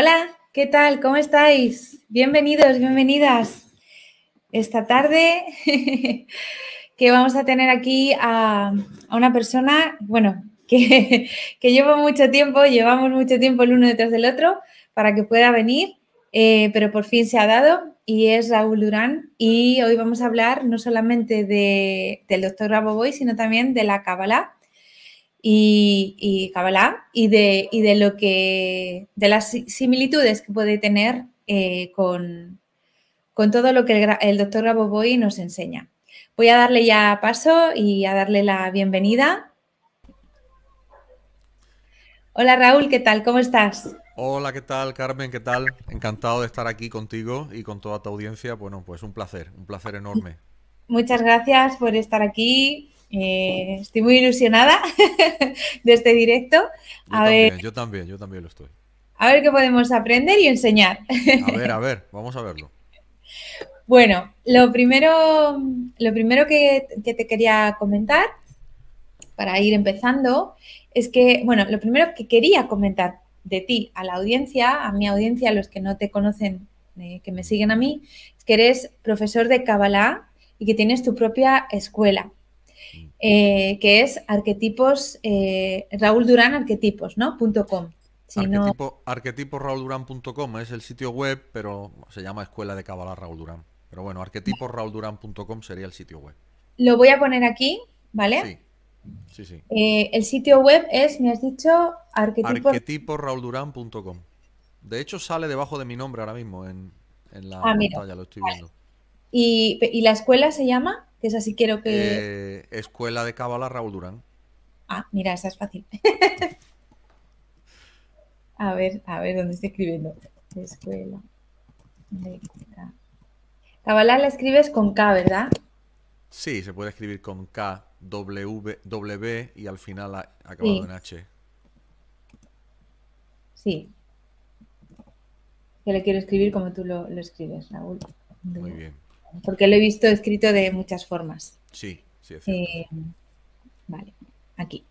Hola, ¿qué tal? ¿Cómo estáis? Bienvenidos, bienvenidas. Esta tarde que vamos a tener aquí a, una persona, bueno, que, que, llevo mucho tiempo, llevamos mucho tiempo el uno detrás del otro para que pueda venir, eh, pero por fin se ha dado y es Raúl Durán y hoy vamos a hablar no solamente del doctor Boy, sino también de la Cábala y, y y de, y de lo que de las similitudes que puede tener eh, con, todo lo que el, el doctor Boy nos enseña. Voy a darle ya paso y a darle la bienvenida. Hola Raúl, ¿qué tal? ¿Cómo estás? Hola, ¿qué tal Carmen? ¿Qué tal? Encantado de estar aquí contigo y con toda tu audiencia. Bueno, pues un placer, un placer enorme. Muchas gracias por estar aquí eh, estoy muy ilusionada de este directo. yo también, yo también, lo estoy. A ver qué podemos aprender y enseñar. a ver, a ver, vamos a verlo. Bueno, lo primero, lo primero que, te quería comentar, para ir empezando, es que, bueno, lo primero que quería comentar de ti a la audiencia, a mi audiencia, a los que no te conocen, eh, que me siguen a mí, es que eres profesor de Kabbalah y que tienes tu propia escuela. Eh, que es arquetipos, eh, Raúl Durán arquetipos, ¿no? Punto com. Si arquetipo, es el sitio web, pero se llama Escuela de Cabala Raúl Durán. Pero bueno, arquetiposrauldurán.com sería el sitio web. Lo voy a poner aquí, ¿vale? Sí. Sí, eh, el sitio web es, me has dicho, arquetipos... arquetiposrauldurán.com. De hecho, sale debajo de mi nombre ahora mismo en, la ah, pantalla, lo estoy viendo. ¿Y, ¿Y la escuela se llama? que quiero que... Eh, escuela de Cábala Raúl Durán. Ah, mira, esa es fácil. a ver, a ver dónde estoy escribiendo. Escuela de Cábala. la escribes con K, ¿verdad? Sí, se puede escribir con K, W, w y al final ha acabado en H. Sí. Yo le quiero escribir como tú lo escribes, Raúl. Muy bien porque lo he visto escrito de muchas formas. Sí, sí, es cierto. Eh, vale, aquí.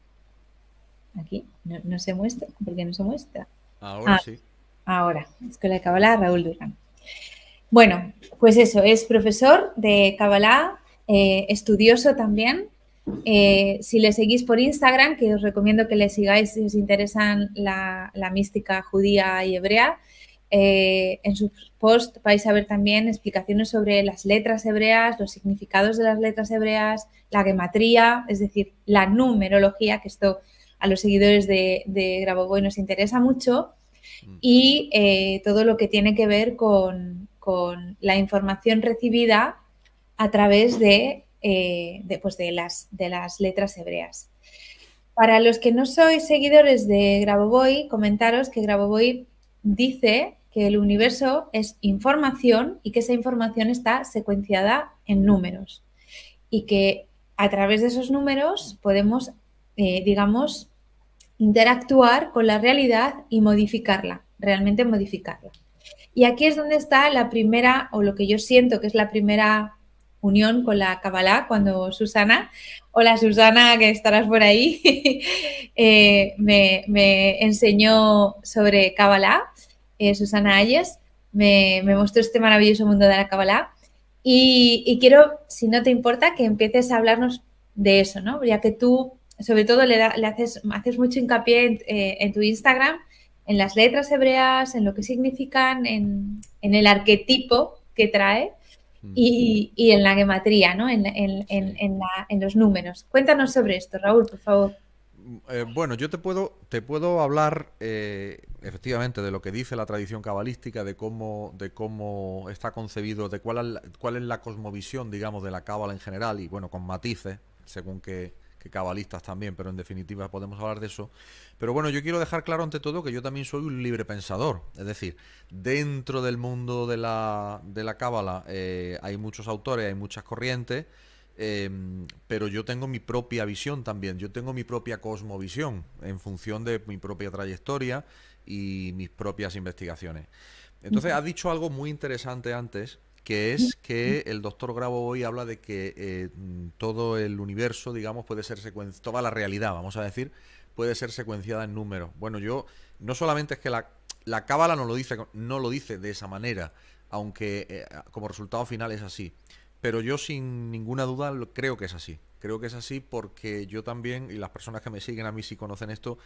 Aquí, no, se muestra, porque no se muestra. Ahora ah, sí. Ahora, Escuela de Cabalá, Raúl Durán. Bueno, pues eso, es profesor de Cabalá, eh, estudioso también. Eh, si le seguís por Instagram, que os recomiendo que le sigáis si os interesan la mística judía y hebrea, eh, en su post vais a ver también explicaciones sobre las letras hebreas, los significados de las letras hebreas, la gematría, es decir, la numerología, que esto a los seguidores de, de nos interesa mucho, mm. y eh, todo lo que tiene que ver con, la información recibida a través eh, pues de, las, letras hebreas. Para los que no sois seguidores de Grabovoi, comentaros que Grabovoi dice que el universo es información y que esa información está secuenciada en números y que a través de esos números podemos, eh, digamos, interactuar con la realidad y modificarla, realmente modificarla. Y aquí es donde está la primera, o lo que yo siento que es la primera unión con la Kabbalah, cuando Susana, hola Susana, que estarás por ahí, eh, me, me, enseñó sobre Kabbalah. Eh, Susana Ayes, me, mostró este maravilloso mundo de la Kabbalah. Y, quiero, si no te importa, que empieces a hablarnos de eso, ¿no? Ya que tú, sobre todo, le, haces, mucho hincapié eh, en, tu Instagram, en las letras hebreas, en lo que significan, en, el arquetipo que trae y, en la gematría, ¿no? En, los números. Cuéntanos sobre esto, Raúl, por favor. Eh, bueno, yo te puedo, hablar efectivamente, de lo que dice la tradición cabalística, de cómo, de cómo está concebido, de cuál, cuál es la cosmovisión, digamos, de la cábala en general, y bueno, con matices, según que, cabalistas también, pero en definitiva podemos hablar de eso. Pero bueno, yo quiero dejar claro ante todo que yo también soy un libre pensador, es decir, dentro del mundo de la, de la cábala eh, hay muchos autores, hay muchas corrientes, em, pero yo tengo mi propia visión también, yo tengo mi propia cosmovisión en función de mi propia trayectoria, y mis propias investigaciones. Entonces, ha dicho algo muy interesante antes, que es que el doctor Grabo hoy habla de que eh, todo el universo, digamos, puede ser secuenciado, toda la realidad, vamos a decir, puede ser secuenciada en números. Bueno, yo, no solamente es que la, cábala no lo, dice, no lo dice de esa manera, aunque eh, como resultado final es así, pero yo sin ninguna duda creo que es así. Creo que es así porque yo también, y las personas que me siguen a mí si conocen esto,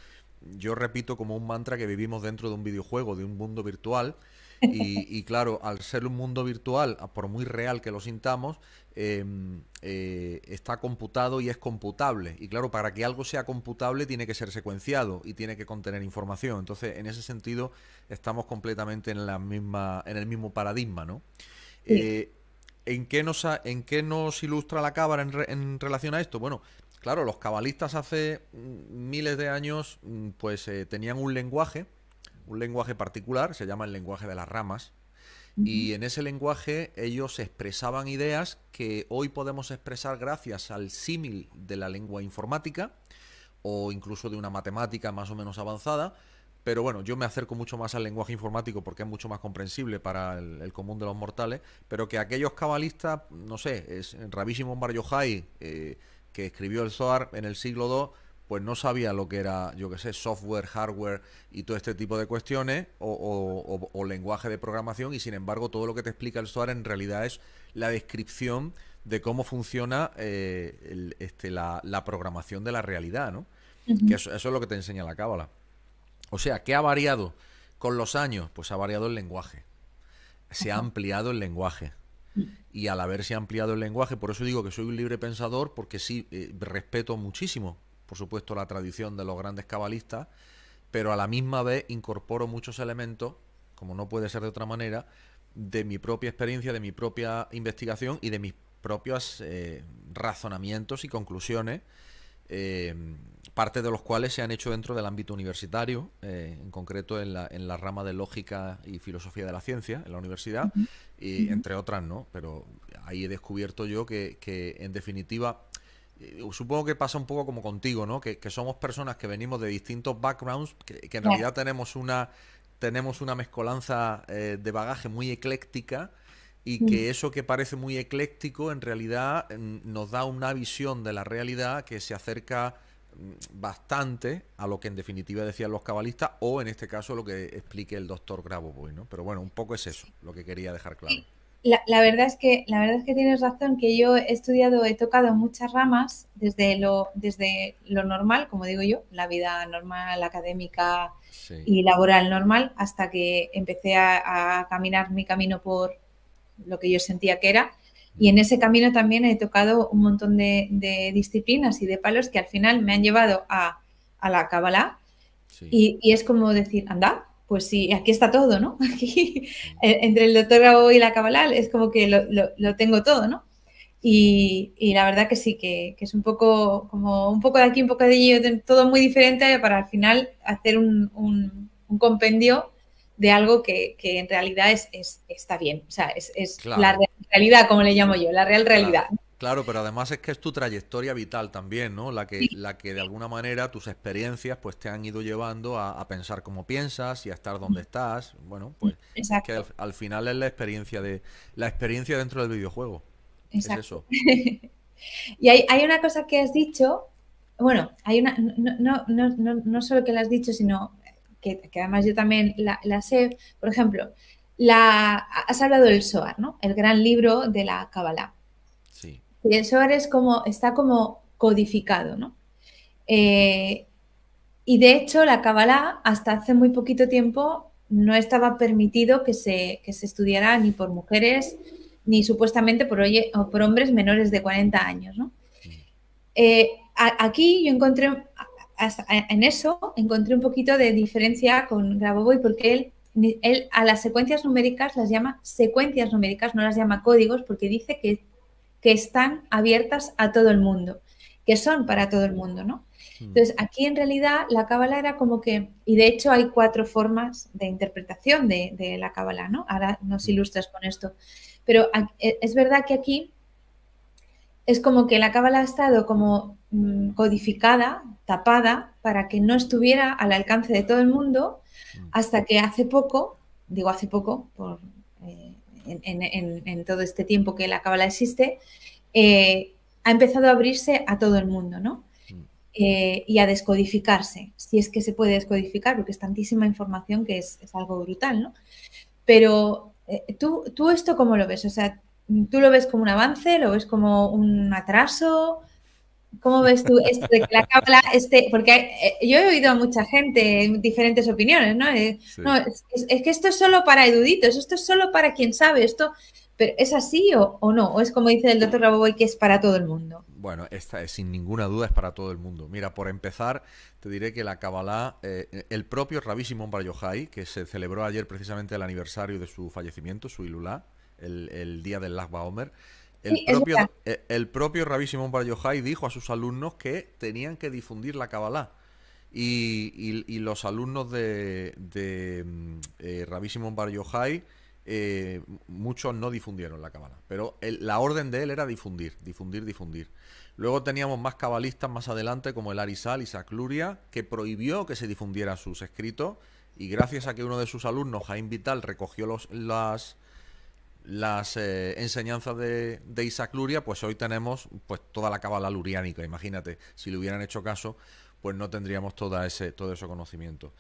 yo repito como un mantra que vivimos dentro de un videojuego, de un mundo virtual. Y, claro, al ser un mundo virtual, por muy real que lo sintamos, em, eh, está computado y es computable. Y claro, para que algo sea computable tiene que ser secuenciado y tiene que contener información. Entonces, en ese sentido, estamos completamente en, la misma, en el mismo paradigma, ¿no? Eh, ¿En qué nos, ilustra la cábala en, relación a esto? Bueno, claro, los cabalistas hace mm, miles de años mm, pues eh, tenían un lenguaje, un lenguaje particular, se llama el lenguaje de las ramas, y en ese lenguaje ellos expresaban ideas que hoy podemos expresar gracias al símil de la lengua informática o incluso de una matemática más o menos avanzada, pero bueno, yo me acerco mucho más al lenguaje informático porque es mucho más comprensible para el, común de los mortales, pero que aquellos cabalistas, no sé, es Rabísimo Bar Yojai, eh, que escribió el Zohar en el siglo II, pues no sabía lo que era, yo qué sé, software, hardware y todo este tipo de cuestiones o, lenguaje de programación y sin embargo todo lo que te explica el Zohar en realidad es la descripción de cómo funciona eh, este, la, programación de la realidad, ¿no? Que eso, es lo que te enseña la cábala. O sea, ¿qué ha variado con los años? Pues ha variado el lenguaje. Se ha ampliado el lenguaje. Y al haberse ampliado el lenguaje, por eso digo que soy un libre pensador, porque sí, eh, respeto muchísimo, por supuesto, la tradición de los grandes cabalistas, pero a la misma vez incorporo muchos elementos, como no puede ser de otra manera, de mi propia experiencia, de mi propia investigación y de mis propios eh, razonamientos y conclusiones eh, parte de los cuales se han hecho dentro del ámbito universitario, eh, en concreto en la, en la, rama de lógica y filosofía de la ciencia en la universidad, y, entre otras, ¿no? Pero ahí he descubierto yo que, en definitiva, eh, supongo que pasa un poco como contigo, ¿no? Que, somos personas que venimos de distintos backgrounds, que, en realidad tenemos una, tenemos una mezcolanza eh, de bagaje muy ecléctica, y que eso que parece muy ecléctico en realidad mm, nos da una visión de la realidad que se acerca bastante a lo que en definitiva decían los cabalistas o en este caso lo que explique el doctor Grabo, ¿no? Pero bueno, un poco es eso lo que quería dejar claro. La, verdad es que, la verdad es que tienes razón, que yo he estudiado, he tocado muchas ramas, desde lo, desde lo normal, como digo yo, la vida normal, académica y laboral normal, hasta que empecé a, a caminar mi camino por lo que yo sentía que era y en ese camino también he tocado un montón de, disciplinas y de palos que al final me han llevado a, a la Kabbalah. Y, y, es como decir, anda, pues sí, aquí está todo, ¿no? Aquí, eh, entre el doctorado y la Kabbalah es como que lo, lo, tengo todo, ¿no? Y, y, la verdad que sí, que, que, es un poco como un poco de aquí, un poco de allí, todo muy diferente para al final hacer un, un, compendio de algo que, que en realidad es, está bien. O sea, es, es realidad, como le llamo yo, la real realidad. Claro, pero además es que es tu trayectoria vital también, ¿no? La que, la que de alguna manera tus experiencias pues te han ido llevando a, pensar como piensas y a estar donde mm. estás. Bueno, mm, pues que al, final es la experiencia de la experiencia dentro del videojuego. Exacto. Es eso. y hay, una cosa que has dicho bueno, hay una, no, no, no, solo que la has dicho, sino que, además yo también la, sé. Por ejemplo, la, hablado del Soar, ¿no? El gran libro de la Kabbalah. Sí. el Soar es como, está como codificado, ¿no? Eh, y de hecho, la Kabbalah hasta hace muy poquito tiempo no estaba permitido que se, que se estudiara ni por mujeres ni supuestamente por, o por hombres menores de 40 años. Mm. Eh, aquí yo encontré, en eso, encontré un poquito de diferencia con Grabovoi porque él él a las secuencias numéricas las llama secuencias numéricas, no las llama códigos, porque dice que, que están abiertas a todo el mundo, que son para todo el mundo, ¿no? Hmm. Entonces, aquí en realidad la cábala era como que, y de hecho hay cuatro formas de interpretación de, de la cábala, ¿no? Ahora nos hmm. ilustras con esto. Pero e, es verdad que aquí es como que la cábala ha estado como Mm, codificada, tapada, para que no estuviera al alcance de todo el mundo, mm. hasta que hace poco, digo hace poco, por, eh, en, todo este tiempo que la cábala existe, eh, ha empezado a abrirse a todo el mundo, ¿no? Mm. Eh, y a descodificarse, si es que se puede descodificar, porque es tantísima información que es, algo brutal, ¿no? Pero ¿tú, tú esto cómo lo ves? O sea, ¿tú lo ves como un avance? ¿Lo ves como un atraso? ¿Cómo ves tú esto de que la cábala este, porque eh, yo he oído a mucha gente diferentes opiniones, ¿no? Eh, es, que esto es solo para eruditos, esto es solo para quien sabe, esto pero ¿es así o, no? ¿O es como dice el doctor Raboboy que es para todo el mundo? Bueno, esta es, sin ninguna duda es para todo el mundo. Mira, por empezar, te diré que la Kabbalah, eh, el propio Rabísimo Simón Bar Yojai, que se celebró ayer precisamente el aniversario de su fallecimiento, su Ilulá, el, día del Lag Omer, eh, el, propio, el, propio Simón Bar Yojai dijo a sus alumnos que tenían que difundir la Kabbalah. Y, los alumnos de, de mm, eh, Simón Bar Yojai, eh, muchos no difundieron la Kabbalah. Pero la orden de él era difundir, difundir, difundir. Luego teníamos más cabalistas más adelante, como el Arisal y Sacluria, que prohibió que se difundieran sus escritos. Y gracias a que uno de sus alumnos, Jaime Vital, recogió los, las, las eh, enseñanzas de, de, Isaac Luria, pues hoy tenemos pues toda la cábala luriánica, imagínate, si le hubieran hecho caso, pues no tendríamos toda ese, todo ese conocimiento.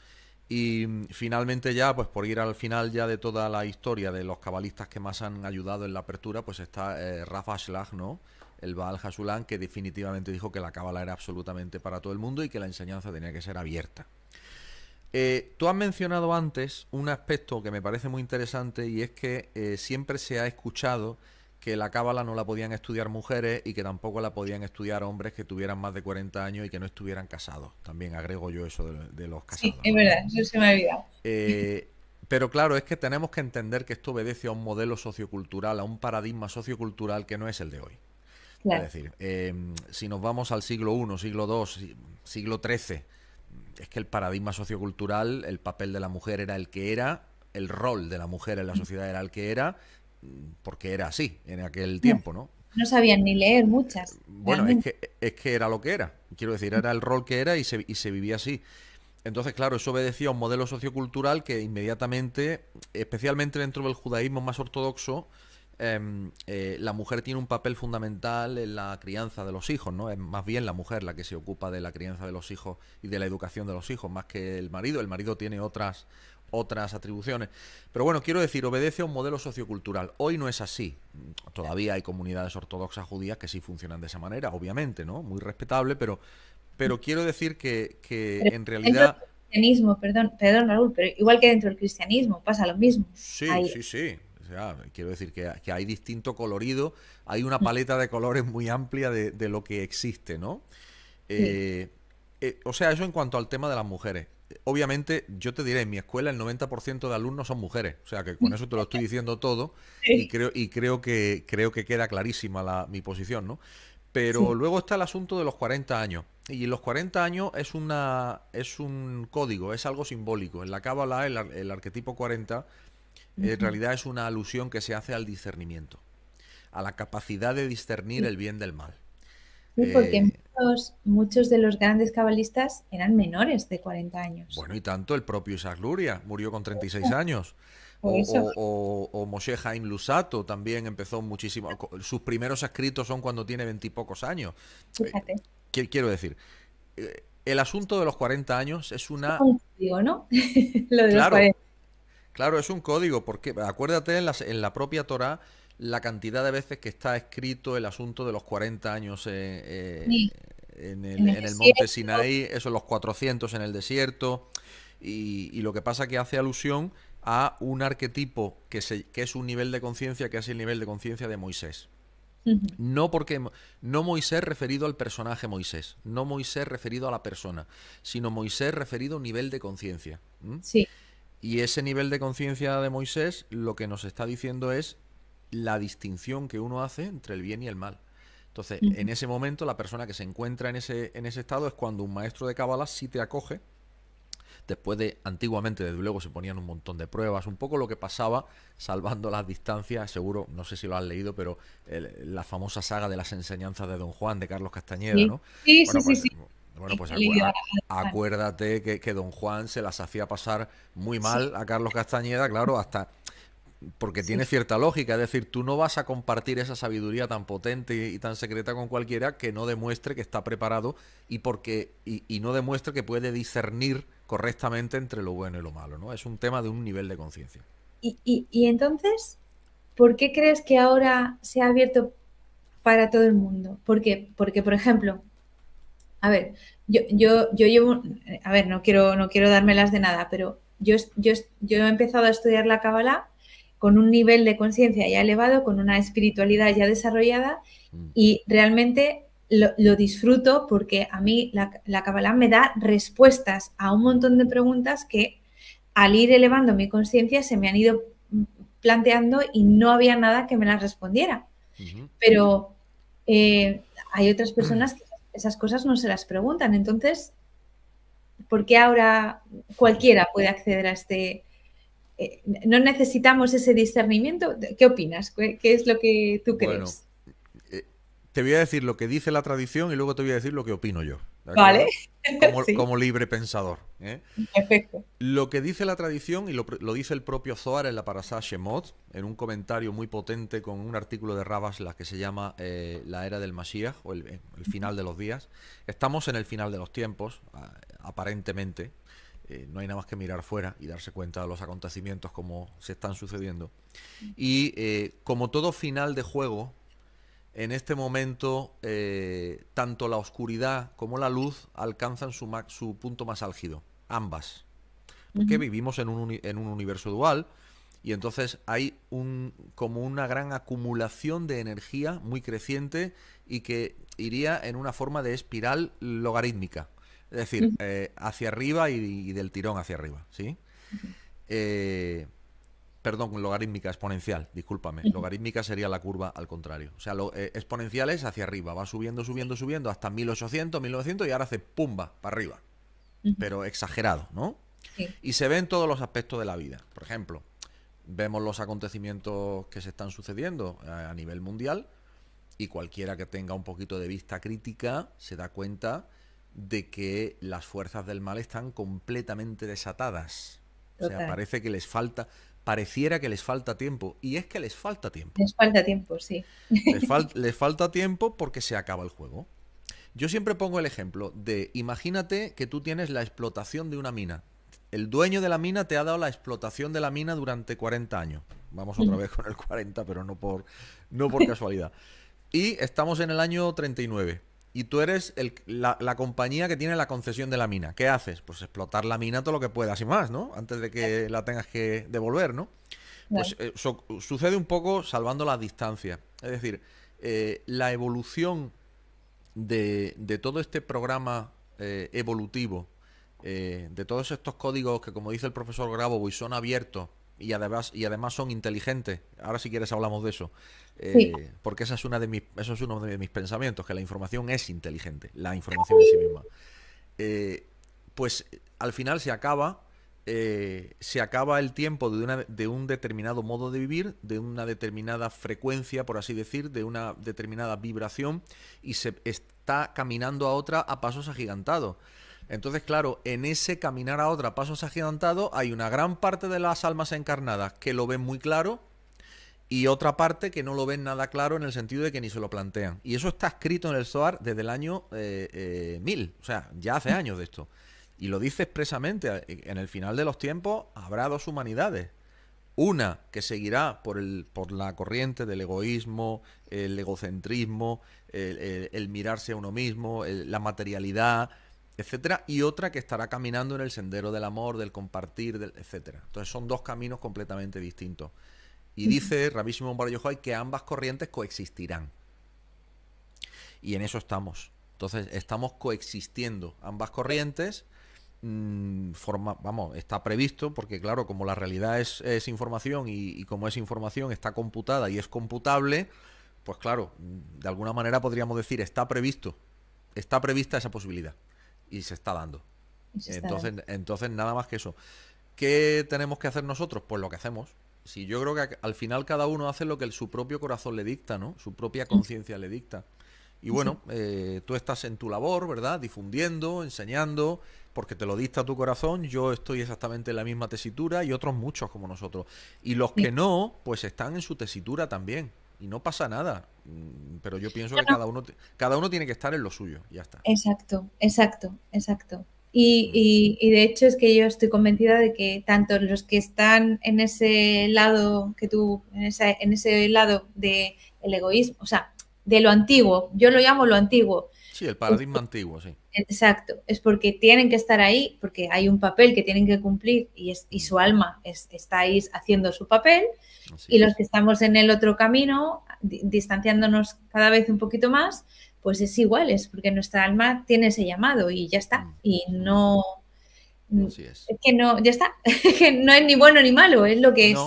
Y mm, finalmente ya, pues por ir al final ya de toda la historia de los cabalistas que más han ayudado en la apertura, pues está eh, Rafa Schlag, ¿no? El Baal Hasulán, que definitivamente dijo que la cábala era absolutamente para todo el mundo y que la enseñanza tenía que ser abierta. Eh, tú has mencionado antes un aspecto que me parece muy interesante y es que eh, siempre se ha escuchado que la cábala no la podían estudiar mujeres y que tampoco la podían estudiar hombres que tuvieran más de 40 años y que no estuvieran casados. También agrego yo eso de, los casados. Sí, es verdad, eso se me ha olvidado. Eh, pero claro, es que tenemos que entender que esto obedece a un modelo sociocultural, a un paradigma sociocultural que no es el de hoy. Es decir, em, si nos vamos al siglo I, siglo II, siglo XIII, es que el paradigma sociocultural, el papel de la mujer era el que era, el rol de la mujer en la mm. sociedad era el que era, mm, porque era así en aquel tiempo, ¿no? No sabían ni leer muchas. Bueno, es que, es que, era lo que era. Quiero decir, era el rol que era y se, y se vivía así. Entonces, claro, eso obedecía a un modelo sociocultural que inmediatamente, especialmente dentro del judaísmo más ortodoxo, Em, eh, la mujer tiene un papel fundamental en la crianza de los hijos, ¿no? Es más bien la mujer la que se ocupa de la crianza de los hijos y de la educación de los hijos, más que el marido. El marido tiene otras, otras atribuciones. Pero bueno, quiero decir, obedece a un modelo sociocultural. Hoy no es así. Todavía hay comunidades ortodoxas judías que sí funcionan de esa manera, obviamente, ¿no? Muy respetable, pero, pero quiero decir que, que en realidad cristianismo, perdón, perdón Raúl, pero igual que dentro del cristianismo pasa lo mismo. Sí, sí, sí sea, quiero decir que, hay distinto colorido, hay una paleta de colores muy amplia de, lo que existe, ¿no? Eh, eh, o sea, eso en cuanto al tema de las mujeres. Obviamente, yo te diré, en mi escuela el 90% de alumnos son mujeres, o sea que con eso te lo estoy diciendo todo y creo, y creo, que, creo que queda clarísima mi posición, ¿no? Pero luego está el asunto de los 40 años. Y los 40 años es, una, es un código, es algo simbólico. En la cábala, el, el arquetipo 40 en realidad es una alusión que se hace al discernimiento, a la capacidad de discernir el bien del mal. porque eh, muchos, de los grandes cabalistas eran menores de 40 años. Bueno, y tanto el propio Isaac Luria murió con 36 años. O, Moshe Haim Lusato también empezó muchísimo. Sus primeros escritos son cuando tiene veintipocos años. Eh, Fíjate. quiero decir, eh, el asunto de los 40 años es una. ¿no? Lo de los 40. Claro, es un código, porque acuérdate en la, propia Torah la cantidad de veces que está escrito el asunto de los 40 años eh, eh, en, el, monte Sinaí, eso los 400 en el desierto, y, lo que pasa que hace alusión a un arquetipo que, que es un nivel de conciencia, que es el nivel de conciencia de Moisés. No porque no Moisés referido al personaje Moisés, no Moisés referido a la persona, sino Moisés referido a un nivel de conciencia. Sí. Y ese nivel de conciencia de Moisés lo que nos está diciendo es la distinción que uno hace entre el bien y el mal. Entonces, en ese momento, la persona que se encuentra en ese, en ese estado es cuando un maestro de cábala sí te acoge. Después de, antiguamente, desde luego, se ponían un montón de pruebas, un poco lo que pasaba, salvando las distancias, seguro, no sé si lo has leído, pero la famosa saga de las enseñanzas de Don Juan, de Carlos Castañeda, ¿no? Sí, sí, sí. Pues, bueno, pues acuérdate, que, don Juan se las hacía pasar muy mal a Carlos Castañeda, claro, hasta porque tiene cierta lógica, es decir, tú no vas a compartir esa sabiduría tan potente y, tan secreta con cualquiera que no demuestre que está preparado y porque y, no demuestre que puede discernir correctamente entre lo bueno y lo malo, ¿no? Es un tema de un nivel de conciencia. Y, y entonces, ¿por qué crees que ahora se ha abierto para todo el mundo? ¿Por qué? Porque, por ejemplo, a ver, yo, yo, llevo, a ver, no quiero, no quiero dármelas de nada, pero yo, yo, he empezado a estudiar la Kabbalah con un nivel de conciencia ya elevado, con una espiritualidad ya desarrollada mm. y realmente lo, disfruto porque a mí la, la Kabbalah me da respuestas a un montón de preguntas que al ir elevando mi conciencia se me han ido planteando y no había nada que me las respondiera. Pero eh, hay otras personas que esas cosas no se las preguntan. Entonces, ¿por qué ahora cualquiera puede acceder a este... Eh, ¿No necesitamos ese discernimiento? ¿Qué opinas? ¿Qué, es lo que tú crees? te voy a decir lo que dice la tradición y luego te voy a decir lo que opino yo. Vale. Como, libre pensador. ¿eh? Lo que dice la tradición, y lo, dice el propio Zohar en la Parasá Shemot, en un comentario muy potente con un artículo de Rabasla que se llama eh, La era del Masías, o eh, el, final de los días. Estamos en el final de los tiempos, aparentemente. no hay nada más que mirar fuera y darse cuenta de los acontecimientos como se están sucediendo. Y como todo final de juego, en este momento eh, tanto la oscuridad como la luz alcanzan su, su punto más álgido, ambas. Porque vivimos en un, universo dual y entonces hay un, como una gran acumulación de energía muy creciente y que iría en una forma de espiral logarítmica. Es decir, eh, hacia arriba y, del tirón hacia arriba, ¿sí? Perdón, logarítmica, exponencial, discúlpame. Logarítmica sería la curva al contrario. O sea, lo, eh, exponencial es hacia arriba, va subiendo, subiendo, subiendo hasta 1800, 1900 y ahora hace pumba, para arriba. Pero exagerado, ¿no? Y se ve en todos los aspectos de la vida. Por ejemplo, vemos los acontecimientos que se están sucediendo eh, a, nivel mundial y cualquiera que tenga un poquito de vista crítica se da cuenta de que las fuerzas del mal están completamente desatadas. O sea, parece que les falta pareciera que les falta tiempo. Y es que les falta tiempo. Les falta tiempo, sí. Les, falta tiempo porque se acaba el juego. Yo siempre pongo el ejemplo de, imagínate que tú tienes la explotación de una mina. El dueño de la mina te ha dado la explotación de la mina durante 40 años. Vamos otra mm. vez con el 40, pero no por, no por casualidad. Y estamos en el año 39 y tú eres la, compañía que tiene la concesión de la mina. ¿Qué haces? Pues explotar la mina todo lo que puedas y más, ¿no? Antes de que la tengas que devolver, ¿no? Pues eh, sucede un poco salvando la distancia. Es decir, eh, la evolución de, todo este programa eh, evolutivo, de todos estos códigos que, como dice el profesor Grabo, son abiertos y además, y además son inteligentes. Ahora si quieres hablamos de eso. Eh, porque esa es una de mis, eso es uno de mis pensamientos, que la información es inteligente, la información en sí misma. Eh, pues al final se acaba, eh, se acaba el tiempo de, de un determinado modo de vivir, de una determinada frecuencia, por así decir, de una determinada vibración, y se está caminando a otra a pasos agigantados. Entonces, claro, en ese caminar a otra pasos agigantados hay una gran parte de las almas encarnadas que lo ven muy claro y otra parte que no lo ven nada claro en el sentido de que ni se lo plantean. Y eso está escrito en el Zohar desde el año 1000, eh, eh, o sea, ya hace mm. años de esto. Y lo dice expresamente, eh, en el final de los tiempos habrá dos humanidades. Una que seguirá por, el, por la corriente del egoísmo, el egocentrismo, el mirarse a uno mismo, la materialidad, etcétera, y otra que estará caminando en el sendero del amor, del compartir, del, etcétera. Entonces son dos caminos completamente distintos. Y dice Ravísimo Barrio que ambas corrientes coexistirán. Y en eso estamos. Entonces estamos coexistiendo ambas corrientes. Mm, vamos, está previsto porque claro, como la realidad es, información y, y, como es información está computada y es computable, pues claro, de alguna manera podríamos decir está previsto, está prevista esa posibilidad y se está dando. entonces, entonces, nada más que eso. ¿Qué tenemos que hacer nosotros? Pues lo que hacemos. Si yo creo que al final cada uno hace lo que su propio corazón le dicta, ¿no? Su propia conciencia le dicta. Y bueno, eh, tú estás en tu labor, ¿verdad? Difundiendo, enseñando, porque te lo dicta tu corazón. Yo estoy exactamente en la misma tesitura y otros muchos como nosotros. Y los que no, pues están en su tesitura también y no pasa nada. Mm, pero yo pienso que cada uno, cada uno tiene que estar en lo suyo, ya está. Exacto, exacto, exacto. Y, y, de hecho es que yo estoy convencida de que tanto los que están en ese lado que tú, en, ese lado del el egoísmo, o sea, de lo antiguo, yo lo llamo lo antiguo. Sí, el paradigma antiguo, sí. Exacto, es porque tienen que estar ahí, porque hay un papel que tienen que cumplir y, es, y su alma estáis está ahí haciendo su papel y los que estamos en el otro camino, distanciándonos cada vez un poquito más, pues es igual, es porque nuestra alma tiene ese llamado y ya está. Y no. Mm, es. que no, ya está. no es ni bueno ni malo, es lo que es.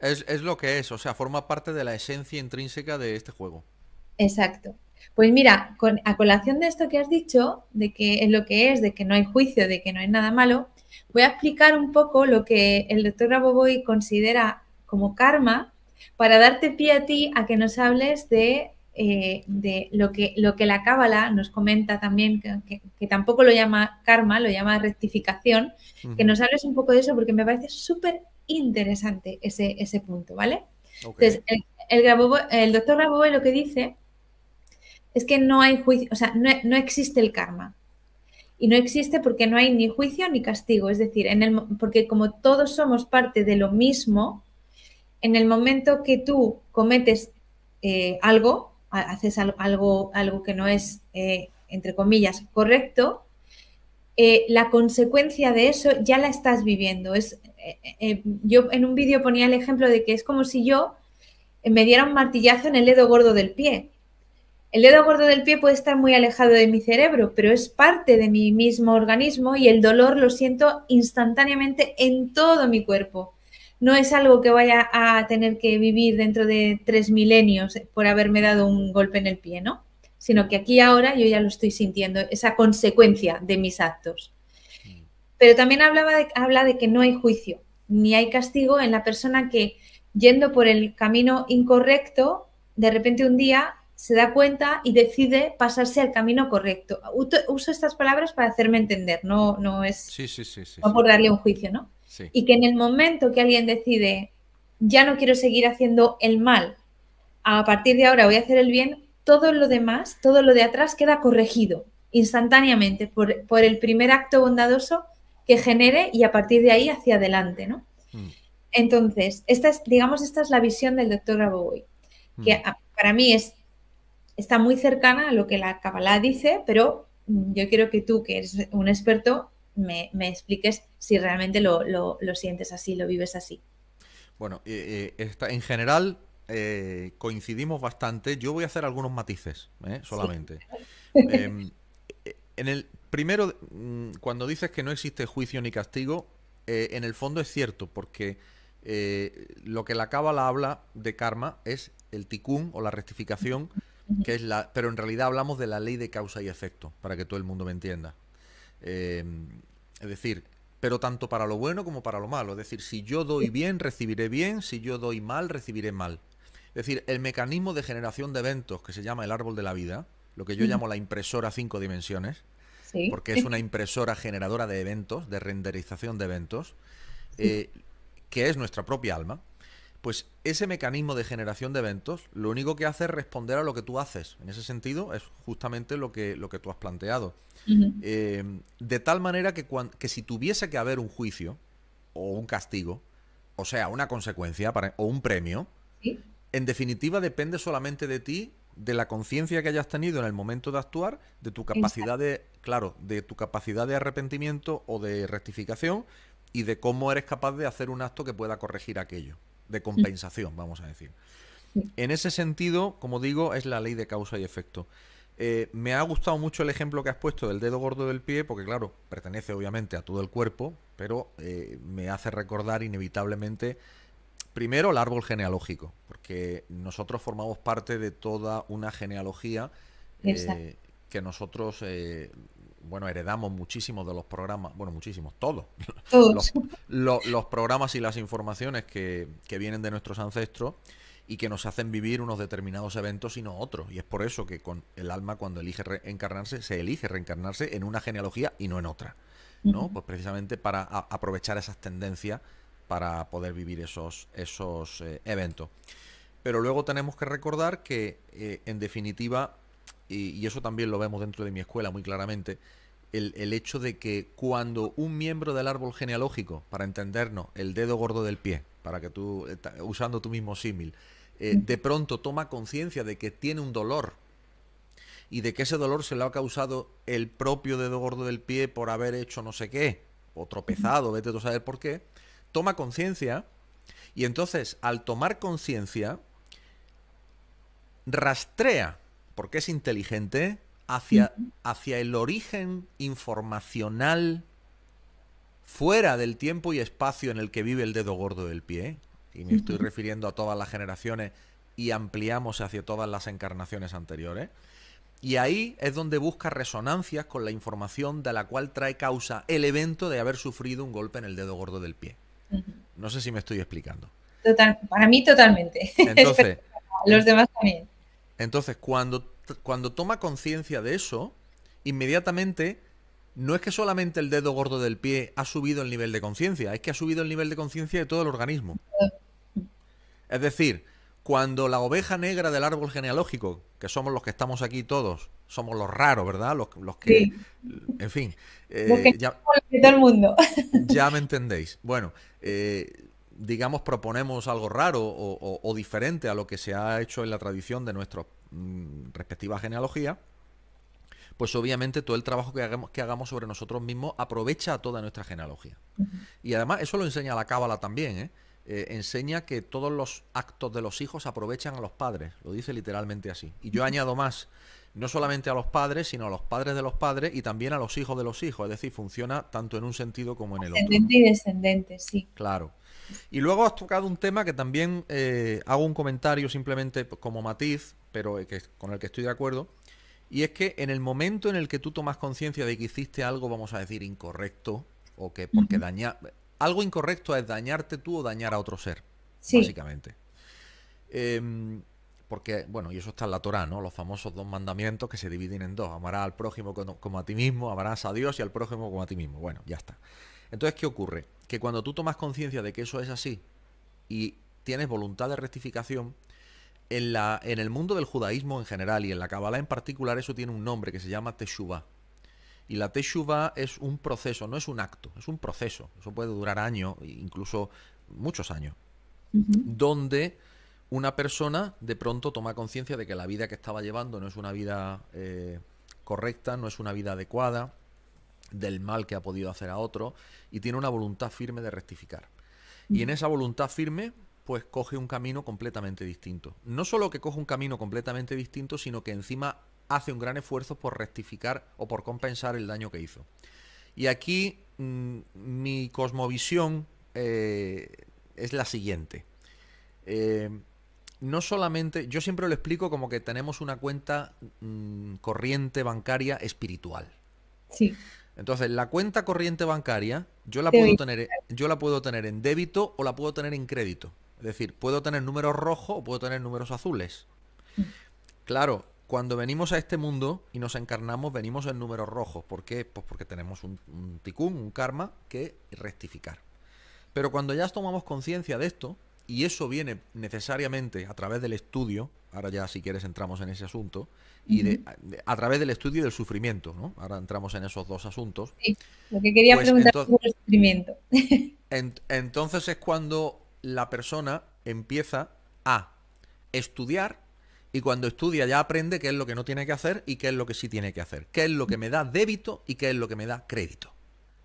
es, es, lo que es, o sea, forma parte de la esencia intrínseca de este juego. Exacto. Pues mira, con, a colación de esto que has dicho, de que es lo que es, de que no hay juicio, de que no hay nada malo, voy a explicar un poco lo que el doctor rabovoy considera como karma para darte pie a ti a que nos hables de, eh, lo, que, lo que la cábala nos comenta también, que, tampoco lo llama karma, lo llama rectificación, que nos hables un poco de eso porque me parece súper interesante ese, ese punto, ¿vale? Entonces, el, el, el doctor rabovoy lo que dice es que no hay juicio, o sea, no existe el karma y no existe porque no hay ni juicio ni castigo, es decir, en el, porque como todos somos parte de lo mismo, en el momento que tú cometes eh, algo, haces algo, algo que no es, eh, entre comillas, correcto, eh, la consecuencia de eso ya la estás viviendo. Es, yo en un vídeo ponía el ejemplo de que es como si yo me diera un martillazo en el dedo gordo del pie el dedo gordo del pie puede estar muy alejado de mi cerebro, pero es parte de mi mismo organismo y el dolor lo siento instantáneamente en todo mi cuerpo. No es algo que vaya a tener que vivir dentro de tres milenios por haberme dado un golpe en el pie, ¿no? Sino que aquí ahora yo ya lo estoy sintiendo, esa consecuencia de mis actos. Pero también hablaba de, habla de que no hay juicio, ni hay castigo en la persona que, yendo por el camino incorrecto, de repente un día se da cuenta y decide pasarse al camino correcto. Uso estas palabras para hacerme entender, no, no es por darle un juicio, ¿no? Y que en el momento que alguien decide, ya no quiero seguir haciendo el mal, a partir de ahora voy a hacer el bien, todo lo demás, todo lo de atrás queda corregido instantáneamente por, el primer acto bondadoso que genere y a partir de ahí hacia adelante, ¿no? Mm. Entonces, esta es, digamos, esta es la visión del doctor Raboboy, que mm. para mí es está muy cercana a lo que la Kabbalah dice, pero mm, yo quiero que tú, que eres un experto, me, expliques si realmente lo, sientes así, lo vives así. Bueno, eh, eh, está, en general eh, coincidimos bastante. Yo voy a hacer algunos matices solamente. Em, en el primero, mm, cuando dices que no existe juicio ni castigo, en el fondo es cierto, porque lo que la cábala habla de karma es el ticún o la rectificación la, pero en realidad hablamos de la ley de causa y efecto, para que todo el mundo me entienda. Em, es decir, pero tanto para lo bueno como para lo malo. Es decir, si yo doy bien, recibiré bien, si yo doy mal, recibiré mal. Es decir, el mecanismo de generación de eventos que se llama el árbol de la vida, lo que yo llamo la impresora cinco dimensiones, porque es una impresora generadora de eventos, de renderización de eventos, eh, que es nuestra propia alma. Pues ese mecanismo de generación de eventos lo único que hace es responder a lo que tú haces. En ese sentido es justamente lo que, lo que tú has planteado. Eh, de tal manera que, que, si tuviese que haber un juicio o un castigo, o sea, una consecuencia para, o un premio, en definitiva depende solamente de ti, de la conciencia que hayas tenido en el momento de actuar, de tu capacidad de, claro, de tu capacidad de arrepentimiento o de rectificación y de cómo eres capaz de hacer un acto que pueda corregir aquello de mm. compensación, vamos a decir. En ese sentido, como digo, es la ley de causa y efecto. Eh, me ha gustado mucho el ejemplo que has puesto del dedo gordo del pie, porque claro, pertenece obviamente a todo el cuerpo, pero eh, me hace recordar inevitablemente, primero, el árbol genealógico, porque nosotros formamos parte de toda una genealogía eh, que nosotros bueno, heredamos muchísimos de los programas, bueno, muchísimos, todos, Los, programas y las informaciones que, vienen de nuestros ancestros y que nos hacen vivir unos determinados eventos y no otros. Y es por eso que con el alma cuando elige reencarnarse, se elige reencarnarse en una genealogía y no en otra. ¿No? Pues precisamente para aprovechar esas tendencias para poder vivir esos, esos eh, eventos. Pero luego tenemos que recordar que, eh, en definitiva, y, eso también lo vemos dentro de mi escuela muy claramente, el, hecho de que cuando un miembro del árbol genealógico, para entendernos, el dedo gordo del pie, para que tú, eh, usando tu mismo símil, eh, de pronto toma conciencia de que tiene un dolor y de que ese dolor se lo ha causado el propio dedo gordo del pie por haber hecho no sé qué, o tropezado, vete tú a saber por qué, toma conciencia y entonces al tomar conciencia, rastrea porque es inteligente, hacia, hacia el origen informacional fuera del tiempo y espacio en el que vive el dedo gordo del pie, y me estoy refiriendo a todas las generaciones y ampliamos hacia todas las encarnaciones anteriores, y ahí es donde busca resonancias con la información de la cual trae causa el evento de haber sufrido un golpe en el dedo gordo del pie. No sé si me estoy explicando. Total, para mí totalmente. Entonces, los demás también. Entonces, cuando, cuando toma conciencia de eso, inmediatamente no es que solamente el dedo gordo del pie ha subido el nivel de conciencia, es que ha subido el nivel de conciencia de todo el organismo. Es decir, cuando la oveja negra del árbol genealógico, que somos los que estamos aquí todos, somos los raros, ¿verdad? Los, que, en fin, eh, ya, todo el mundo. ya me entendéis. Bueno, eh, digamos, proponemos algo raro o, diferente a lo que se ha hecho en la tradición de nuestra mm, respectiva genealogía, pues obviamente todo el trabajo que hagamos, que hagamos sobre nosotros mismos aprovecha a toda nuestra genealogía. Y además eso lo enseña la cábala también, ¿eh? ¿eh? enseña que todos los actos de los hijos aprovechan a los padres, lo dice literalmente así. Y yo añado más, no solamente a los padres, sino a los padres de los padres y también a los hijos de los hijos, es decir, funciona tanto en un sentido como en el otro. Ascendente y descendente, sí. Claro. Y luego has tocado un tema que también eh, hago un comentario simplemente como matiz, pero con el que estoy de acuerdo. Y es que en el momento en el que tú tomas conciencia de que hiciste algo, vamos a decir, incorrecto, o que porque daña, algo incorrecto es dañarte tú o dañar a otro ser, básicamente. Em, porque, bueno, y eso está en la Torá, ¿no? Los famosos dos mandamientos que se dividen en dos. Amarás al prójimo como a ti mismo, amarás a Dios y al prójimo como a ti mismo. Bueno, ya está. Entonces, ¿qué ocurre? Que cuando tú tomas conciencia de que eso es así y tienes voluntad de rectificación, en, la, en el mundo del judaísmo en general y en la Kabbalah en particular, eso tiene un nombre que se llama Teshuvah. Y la Teshuvah es un proceso, no es un acto, es un proceso. Eso puede durar años, incluso muchos años. Donde una persona de pronto toma conciencia de que la vida que estaba llevando no es una vida eh, correcta, no es una vida adecuada, del mal que ha podido hacer a otro y tiene una voluntad firme de rectificar. Y en esa voluntad firme, pues coge un camino completamente distinto. No solo que coge un camino completamente distinto, sino que encima hace un gran esfuerzo por rectificar o por compensar el daño que hizo. Y aquí mm, mi cosmovisión eh, es la siguiente. Eh, no solamente, yo siempre lo explico como que tenemos una cuenta mm, corriente bancaria espiritual. Sí. Entonces, la cuenta corriente bancaria, yo la, puedo tener, yo la puedo tener en débito o la puedo tener en crédito. Es decir, puedo tener números rojos o puedo tener números azules. Mm. Claro, cuando venimos a este mundo y nos encarnamos, venimos en números rojos. ¿Por qué? Pues porque tenemos un, un ticún, un karma que rectificar. Pero cuando ya tomamos conciencia de esto, y eso viene necesariamente a través del estudio, ahora ya si quieres entramos en ese asunto, y a, través del estudio del sufrimiento, ¿no? Ahora entramos en esos dos asuntos. lo que quería pues preguntar es sobre el sufrimiento. entonces es cuando la persona empieza a estudiar y cuando estudia ya aprende qué es lo que no tiene que hacer y qué es lo que sí tiene que hacer, qué es lo que me da débito y qué es lo que me da crédito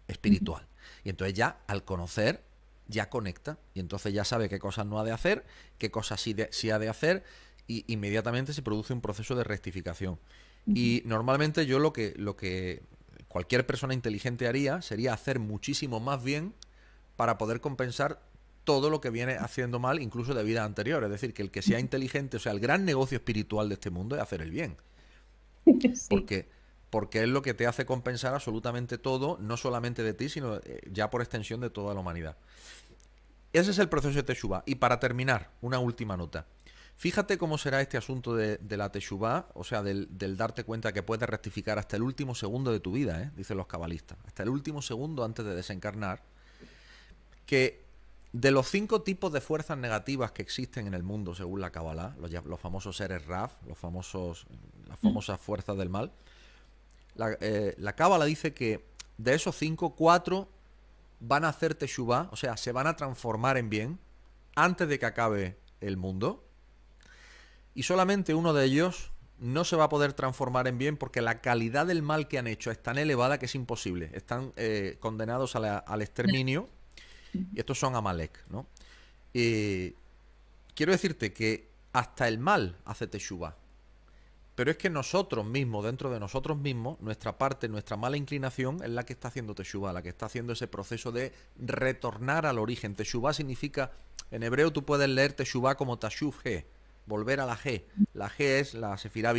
espiritual. Y entonces ya al conocer ya conecta y entonces ya sabe qué cosas no ha de hacer, qué cosas sí, ha de hacer y inmediatamente se produce un proceso de rectificación. Y normalmente yo lo que, lo que cualquier persona inteligente haría sería hacer muchísimo más bien para poder compensar todo lo que viene haciendo mal, incluso de vida anterior. Es decir, que el que sea inteligente, o sea, el gran negocio espiritual de este mundo es hacer el bien. Porque porque es lo que te hace compensar absolutamente todo, no solamente de ti, sino eh, ya por extensión de toda la humanidad. Ese es el proceso de Teshuvah. Y para terminar, una última nota. Fíjate cómo será este asunto de, la Teshuvah, o sea, del, darte cuenta que puedes rectificar hasta el último segundo de tu vida, ¿eh? dicen los cabalistas, hasta el último segundo antes de desencarnar, que de los cinco tipos de fuerzas negativas que existen en el mundo, según la Kabbalah, los, los famosos seres Raf, los famosos, las mm. famosas fuerzas del mal, la, cábala eh, dice que de esos cinco, cuatro van a hacer Teshuvah, o sea, se van a transformar en bien antes de que acabe el mundo. Y solamente uno de ellos no se va a poder transformar en bien porque la calidad del mal que han hecho es tan elevada que es imposible. Están eh, condenados al exterminio y estos son Amalek, ¿no? Eh, quiero decirte que hasta el mal hace Teshuvah. Pero es que nosotros mismos, dentro de nosotros mismos, nuestra parte, nuestra mala inclinación es la que está haciendo Teshuvá, la que está haciendo ese proceso de retornar al origen. Teshuvá significa, en hebreo tú puedes leer Teshuvá como Tashuv G, volver a la G. La G es la Sefirah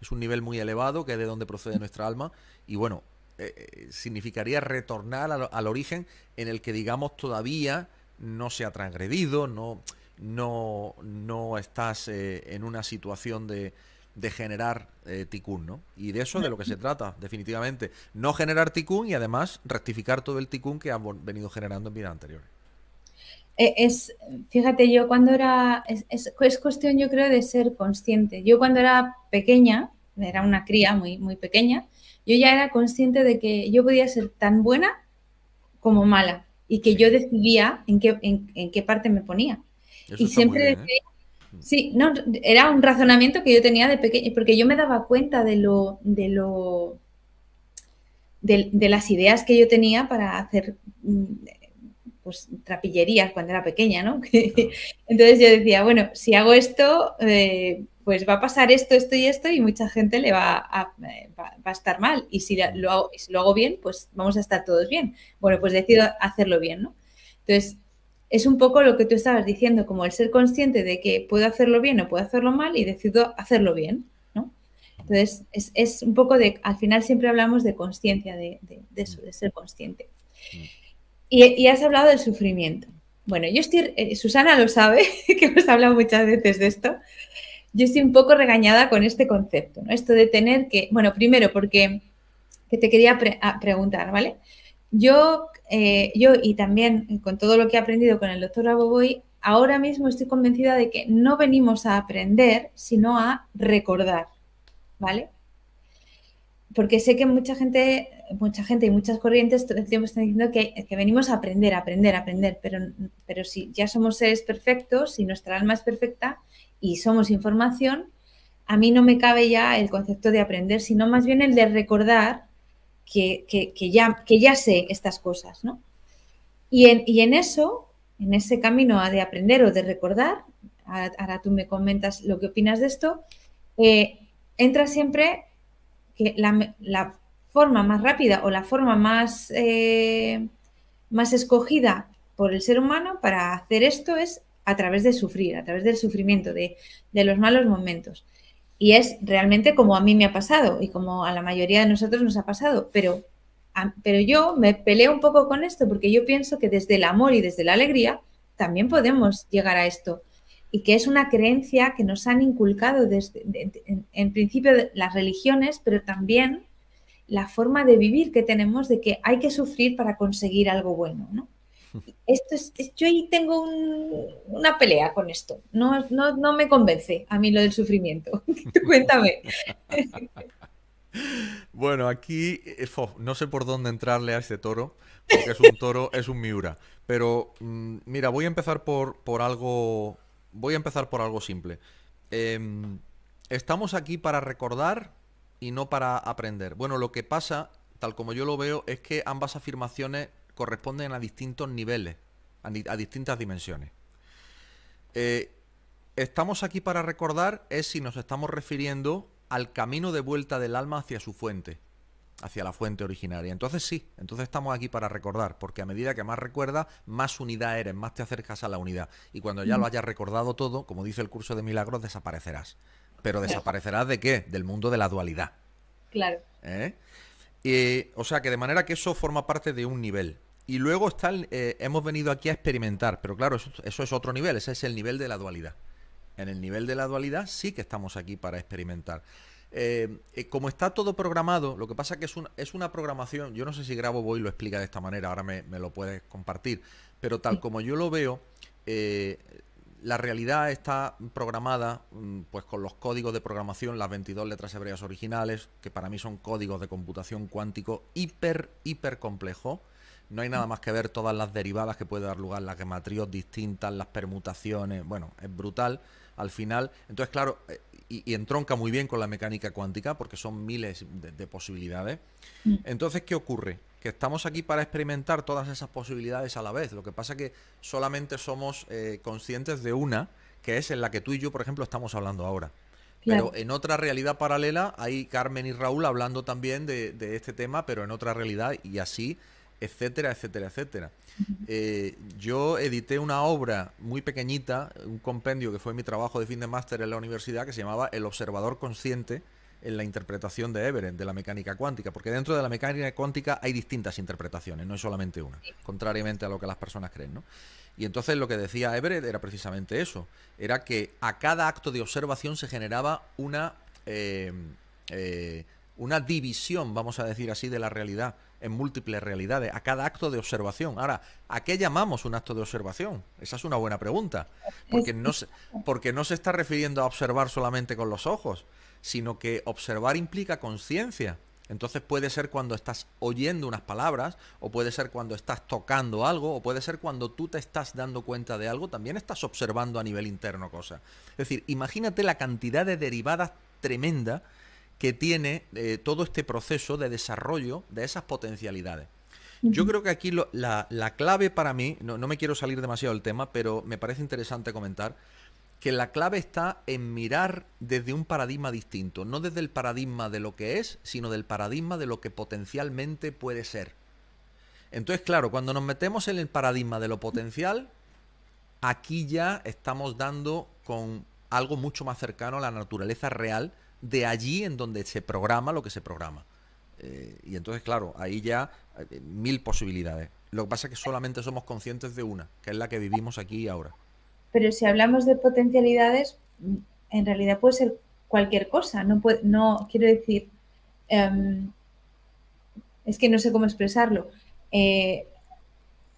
es un nivel muy elevado que es de donde procede nuestra alma. Y bueno, eh, eh, significaría retornar al, origen en el que, digamos, todavía no se ha transgredido, no, no, no estás eh, en una situación de de generar eh, ticún, ¿no? Y de eso de lo que se trata, definitivamente. No generar ticún y además rectificar todo el ticún que han venido generando en vida anterior. Eh, es, fíjate, yo cuando era, es, cuestión yo creo de ser consciente. Yo cuando era pequeña, era una cría muy, muy pequeña, yo ya era consciente de que yo podía ser tan buena como mala y que yo decidía en qué, en, qué parte me ponía. y siempre ¿eh? decía, Sí, no, era un razonamiento que yo tenía de pequeño, porque yo me daba cuenta de lo, de lo, de, las ideas que yo tenía para hacer mm, pues trapillerías cuando era pequeña, ¿no? Entonces yo decía, bueno, si hago esto, eh, pues va a pasar esto, esto y esto, y mucha gente le va a, eh, estar mal. Y si lo, hago, si lo hago bien, pues vamos a estar todos bien. Bueno, pues decido hacerlo bien, ¿no? Entonces, es un poco lo que tú estabas diciendo, como el ser consciente de que puedo hacerlo bien o puedo hacerlo mal y decido hacerlo bien, ¿no? Entonces, es, un poco de, al final siempre hablamos de conciencia, de, eso, de ser consciente. Y, has hablado del sufrimiento. Bueno, yo estoy, eh, Susana lo sabe, que hemos hablado muchas veces de esto, yo estoy un poco regañada con este concepto, ¿no? Esto de tener que, bueno, primero porque, que te quería preguntar, ¿vale? Yo eh, yo y también con todo lo que he aprendido con el doctor Aboboy, ahora mismo estoy convencida de que no venimos a aprender, sino a recordar, ¿vale? Porque sé que mucha gente, mucha gente y muchas corrientes están diciendo que, venimos a aprender, aprender, aprender, pero, pero si ya somos seres perfectos, si nuestra alma es perfecta y somos información, a mí no me cabe ya el concepto de aprender, sino más bien el de recordar que, ya, sé estas cosas, ¿no? Y en, eso, en ese camino de aprender o de recordar, ahora, tú me comentas lo que opinas de esto, eh, entra siempre que la, forma más rápida o la forma más, eh, más escogida por el ser humano para hacer esto es a través de sufrir, a través del sufrimiento, de los malos momentos. Y es realmente como a mí me ha pasado y como a la mayoría de nosotros nos ha pasado, pero, pero yo me peleo un poco con esto porque yo pienso que desde el amor y desde la alegría también podemos llegar a esto y que es una creencia que nos han inculcado desde, en, principio las religiones, pero también la forma de vivir que tenemos de que hay que sufrir para conseguir algo bueno, ¿no? Esto es, yo ahí tengo una pelea con esto. No, me convence a mí lo del sufrimiento. Cuéntame. Bueno, aquí eh, no sé por dónde entrarle a este toro, porque es un toro, es un Miura. Pero mm, mira, voy a empezar por, por algo. Voy a empezar por algo simple. Em, estamos aquí para recordar y no para aprender. Bueno, lo que pasa, tal como yo lo veo, es que ambas afirmaciones corresponden a distintos niveles, a, distintas dimensiones. Eh, estamos aquí para recordar es si nos estamos refiriendo al camino de vuelta del alma hacia su fuente, hacia la fuente originaria. Entonces sí, entonces estamos aquí para recordar, porque a medida que más recuerdas, más unidad eres, más te acercas a la unidad. Y cuando ya lo mm. hayas recordado todo, como dice el curso de milagros, desaparecerás. Pero desaparecerás de qué? Del mundo de la dualidad. Claro. ¿Eh? Eh, o sea que de manera que eso forma parte de un nivel. Y luego eh, hemos venido aquí a experimentar, pero claro, eso, es otro nivel, ese es el nivel de la dualidad. En el nivel de la dualidad sí que estamos aquí para experimentar. Eh, eh, como está todo programado, lo que pasa que es, un, es una programación, yo no sé si Grabo y lo explica de esta manera, ahora me, lo puedes compartir, pero tal como yo lo veo, la realidad está programada mm, pues con los códigos de programación, las 22 letras hebreas originales, que para mí son códigos de computación cuántico hiper, hiper complejo no hay nada más que ver todas las derivadas que puede dar lugar, las gematrios distintas, las permutaciones. Bueno, es brutal al final. Entonces, claro, eh, y, entronca muy bien con la mecánica cuántica porque son miles de, posibilidades. Mm. Entonces, ¿qué ocurre? Que estamos aquí para experimentar todas esas posibilidades a la vez. Lo que pasa es que solamente somos eh, conscientes de una, que es en la que tú y yo, por ejemplo, estamos hablando ahora. Pero en otra realidad paralela hay Carmen y Raúl hablando también de, este tema, pero en otra realidad y así etcétera, etcétera, etcétera. Eh, yo edité una obra muy pequeñita, un compendio que fue mi trabajo de fin de máster en la universidad, que se llamaba El observador consciente en la interpretación de Everett, de la mecánica cuántica, porque dentro de la mecánica cuántica hay distintas interpretaciones, no es solamente una, contrariamente a lo que las personas creen, ¿no? Y entonces lo que decía Everett era precisamente eso, era que a cada acto de observación se generaba una... Eh, eh, una división, vamos a decir así, de la realidad en múltiples realidades, a cada acto de observación. Ahora, ¿a qué llamamos un acto de observación? Esa es una buena pregunta, porque no se, porque no se está refiriendo a observar solamente con los ojos, sino que observar implica conciencia. Entonces puede ser cuando estás oyendo unas palabras, o puede ser cuando estás tocando algo, o puede ser cuando tú te estás dando cuenta de algo, también estás observando a nivel interno cosas. Es decir, imagínate la cantidad de derivadas tremenda que tiene eh, todo este proceso de desarrollo de esas potencialidades. Yo creo que aquí la, clave para mí, no, no, me quiero salir demasiado del tema, pero me parece interesante comentar, que la clave está en mirar desde un paradigma distinto, no desde el paradigma de lo que es, sino del paradigma de lo que potencialmente puede ser. Entonces, claro, cuando nos metemos en el paradigma de lo potencial, aquí ya estamos dando con algo mucho más cercano a la naturaleza real de allí en donde se programa lo que se programa. Eh, y entonces, claro, ahí ya eh, mil posibilidades. Lo que pasa es que solamente somos conscientes de una, que es la que vivimos aquí y ahora. Pero si hablamos de potencialidades, en realidad puede ser cualquier cosa. No, no quiero decir, em, es que no sé cómo expresarlo. Eh,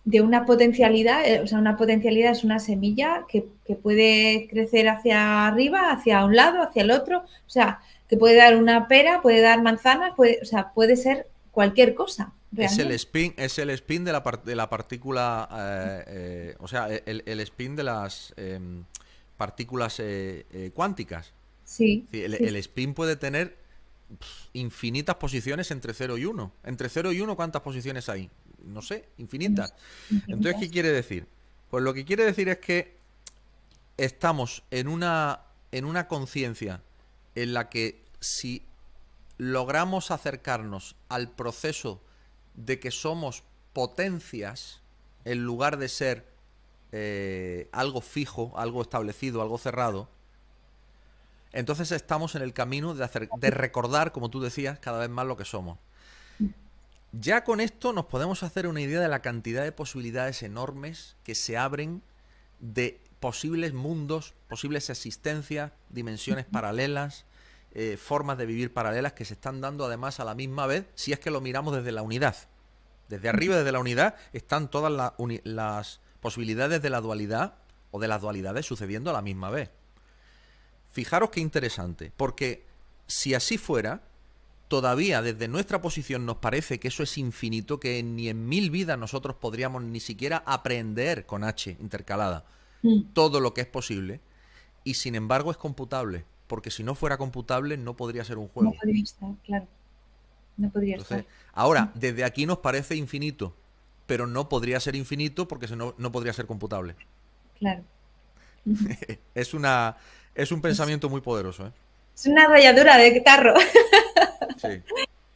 de una potencialidad, eh, o sea, una potencialidad es una semilla que, puede crecer hacia arriba, hacia un lado, hacia el otro, o sea, que puede dar una pera, puede dar manzanas, puede, o sea, puede ser cualquier cosa. Es el spin, es el spin de la, de la partícula, eh, eh, o sea, el, spin de las em, partículas cuánticas. Sí, el, el spin puede tener infinitas posiciones entre 0 y 1. Entre 0 y 1, ¿cuántas posiciones hay? no sé, infinitas. Entonces, ¿qué quiere decir? Pues lo que quiere decir es que estamos en una, en una conciencia en la que si logramos acercarnos al proceso de que somos potencias en lugar de ser eh, algo fijo, algo establecido, algo cerrado, entonces estamos en el camino de, hacer, de recordar, como tú decías, cada vez más lo que somos. Ya con esto nos podemos hacer una idea de la cantidad de posibilidades enormes que se abren de posibles mundos, posibles existencias, dimensiones paralelas, eh, formas de vivir paralelas que se están dando además a la misma vez si es que lo miramos desde la unidad. Desde arriba, desde la unidad, están todas las posibilidades de la dualidad o de las dualidades sucediendo a la misma vez. Fijaros qué interesante, porque si así fuera, todavía desde nuestra posición nos parece que eso es infinito, que ni en mil vidas nosotros podríamos ni siquiera aprender con H intercalada mm. todo lo que es posible, y sin embargo es computable, porque si no fuera computable no podría ser un juego. No podría estar, claro. No podría estar. Ahora, mm. desde aquí nos parece infinito, pero no podría ser infinito porque no, podría ser computable. Claro. es una es un pensamiento muy poderoso, ¿eh? Es una rayadura de guitarro.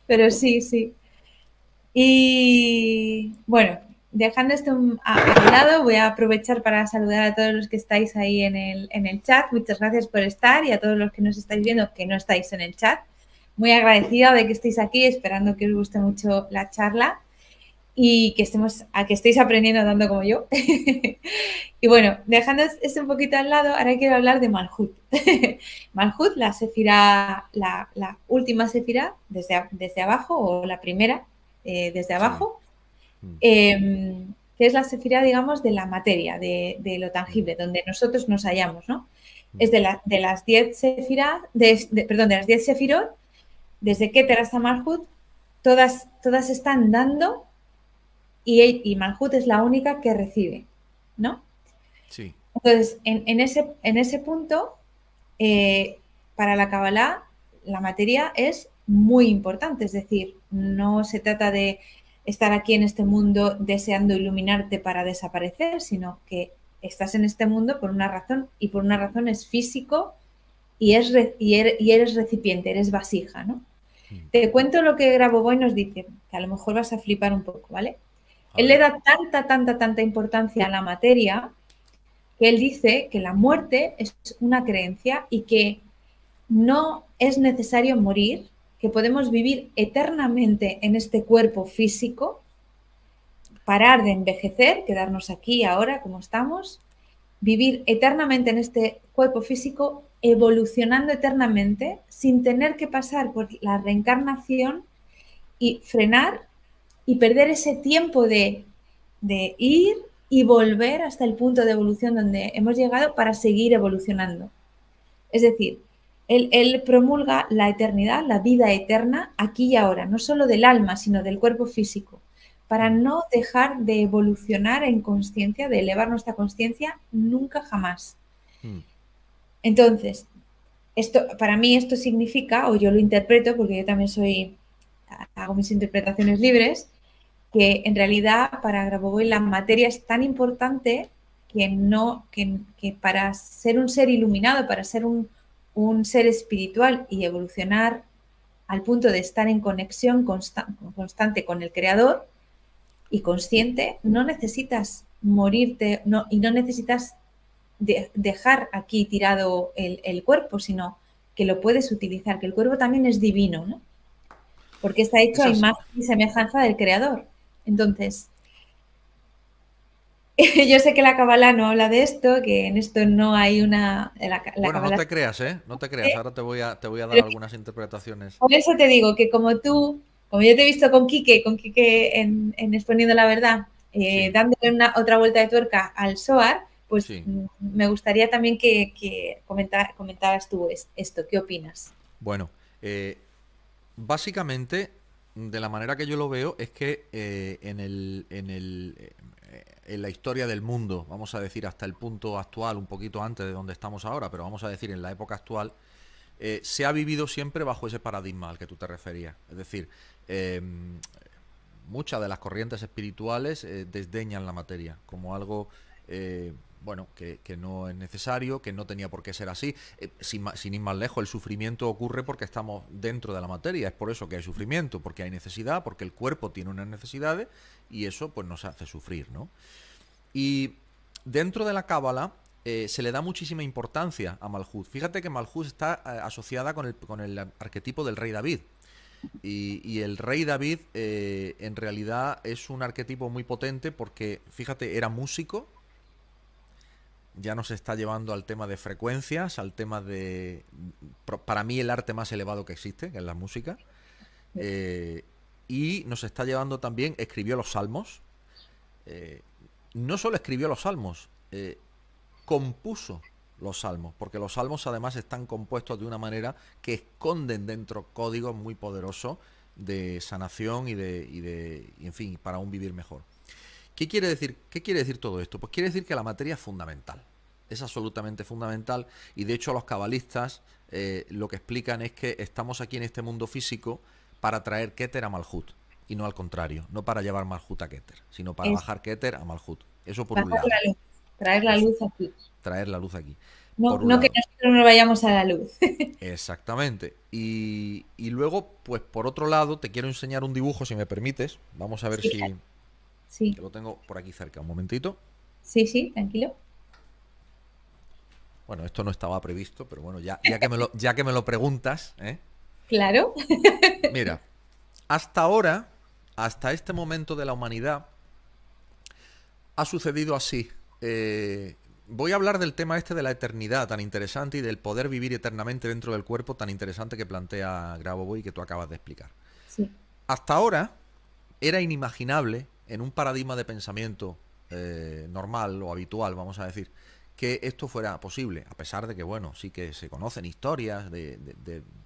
Pero sí, sí. Y bueno, dejando esto a, lado, voy a aprovechar para saludar a todos los que estáis ahí en el, en el chat. Muchas gracias por estar y a todos los que nos estáis viendo que no estáis en el chat. Muy agradecida de que estéis aquí, esperando que os guste mucho la charla y que estemos a que estéis aprendiendo tanto como yo. y bueno, dejando esto un poquito al lado, ahora quiero hablar de Malhut. Malhut, la la, última sefira desde, desde abajo o la primera eh, desde abajo, mm. em, que es la sefira, digamos, de la materia, de, lo tangible, mm. donde nosotros nos hallamos, ¿no? Mm. Es de, las 10 sefirá, de, perdón, de las 10 sefirot, desde Keter hasta Malhut, todas, todas están dando y, y Manhut es la única que recibe, ¿no? Sí. Entonces, en, ese, en ese, punto, eh, para la Kabbalah, la materia es muy importante, es decir, no se trata de estar aquí en este mundo deseando iluminarte para desaparecer, sino que estás en este mundo por una razón y por una razón es físico y, es, er, eres, recipiente, eres vasija, ¿no? Mm. Te cuento lo que hoy nos dice, que a lo mejor vas a flipar un poco, ¿vale? Él le da tanta, tanta, tanta importancia a la materia que él dice que la muerte es una creencia y que no es necesario morir, que podemos vivir eternamente en este cuerpo físico, parar de envejecer, quedarnos aquí ahora como estamos, vivir eternamente en este cuerpo físico, evolucionando eternamente, sin tener que pasar por la reencarnación y frenar y perder ese tiempo de, ir y volver hasta el punto de evolución donde hemos llegado para seguir evolucionando. Es decir, él, promulga la eternidad, la vida eterna, aquí y ahora, no solo del alma, sino del cuerpo físico, para no dejar de evolucionar en conciencia, de elevar nuestra conciencia nunca jamás. Hmm. Entonces, esto, para mí esto significa, o yo lo interpreto, porque yo también soy, hago mis interpretaciones libres, que en realidad para Grabovoi la materia es tan importante que, no, que, para ser un ser iluminado, para ser un, ser espiritual y evolucionar al punto de estar en conexión constante con el Creador y consciente, no necesitas morirte no, y no necesitas dejar aquí tirado el, el, cuerpo, sino que lo puedes utilizar, que el cuerpo también es divino, ¿no? porque está hecho a imagen y semejanza del Creador. Entonces, yo sé que la Cabala no habla de esto, que en esto no hay una. bueno, no te creas, ¿eh? No te creas. Ahora te voy a, te voy a dar algunas interpretaciones. Por eso te digo que, como tú, como yo te he visto con Quique, con Quique en, Exponiendo la Verdad, eh, dándole una, otra vuelta de tuerca al SOAR, pues me gustaría también que, comentar, comentaras tú esto. ¿Qué opinas? Bueno, eh, básicamente de la manera que yo lo veo, es que eh, en, el, en, el, eh, en la historia del mundo, vamos a decir hasta el punto actual, un poquito antes de donde estamos ahora, pero vamos a decir en la época actual, eh, se ha vivido siempre bajo ese paradigma al que tú te referías. Es decir, em, muchas de las corrientes espirituales desdeñan la materia como algo bueno, que, no es necesario, que no tenía por qué ser así. Eh, sin, ir más lejos, el sufrimiento ocurre porque estamos dentro de la materia, es por eso que hay sufrimiento, porque hay necesidad, porque el cuerpo tiene unas necesidades y eso pues nos hace sufrir, ¿no? Y dentro de la cábala eh, se le da muchísima importancia a Malhud, Fíjate que Malhud está eh, asociada con el, con el arquetipo del rey David. Y, el rey David en realidad es un arquetipo muy potente porque, fíjate, era músico, ya nos está llevando al tema de frecuencias, al tema de, para mí, el arte más elevado que existe, que es la música. Eh, y nos está llevando también, escribió los salmos. Eh, no solo escribió los salmos, eh, compuso los salmos, porque los salmos además están compuestos de una manera que esconden dentro códigos muy poderosos de sanación y de, y en fin, para un vivir mejor. ¿Qué quiere decir, qué quiere decir todo esto? Pues quiere decir que la materia es fundamental. Es absolutamente fundamental y de hecho a los cabalistas eh, lo que explican es que estamos aquí en este mundo físico para traer Keter a Malhut y no al contrario, no para llevar Malhut a Keter, sino para bajar Keter a Malhut. Eso por un lado. La luz, traer la luz aquí. Traer la luz aquí. No, que nosotros no vayamos a la luz. Exactamente. Y, luego, pues por otro lado, te quiero enseñar un dibujo, si me permites. Vamos a ver si... Sí. lo tengo por aquí cerca, un momentito. Sí, sí, tranquilo. Bueno, esto no estaba previsto, pero bueno, ya, ya, que, me lo, ya que me lo preguntas. ¿eh? Claro. Mira, hasta ahora, hasta este momento de la humanidad, ha sucedido así. Eh, voy a hablar del tema este de la eternidad tan interesante y del poder vivir eternamente dentro del cuerpo tan interesante que plantea Grabovoi y que tú acabas de explicar. Hasta ahora era inimaginable en un paradigma de pensamiento eh, normal o habitual, vamos a decir, que esto fuera posible, a pesar de que, bueno, sí que se conocen historias de,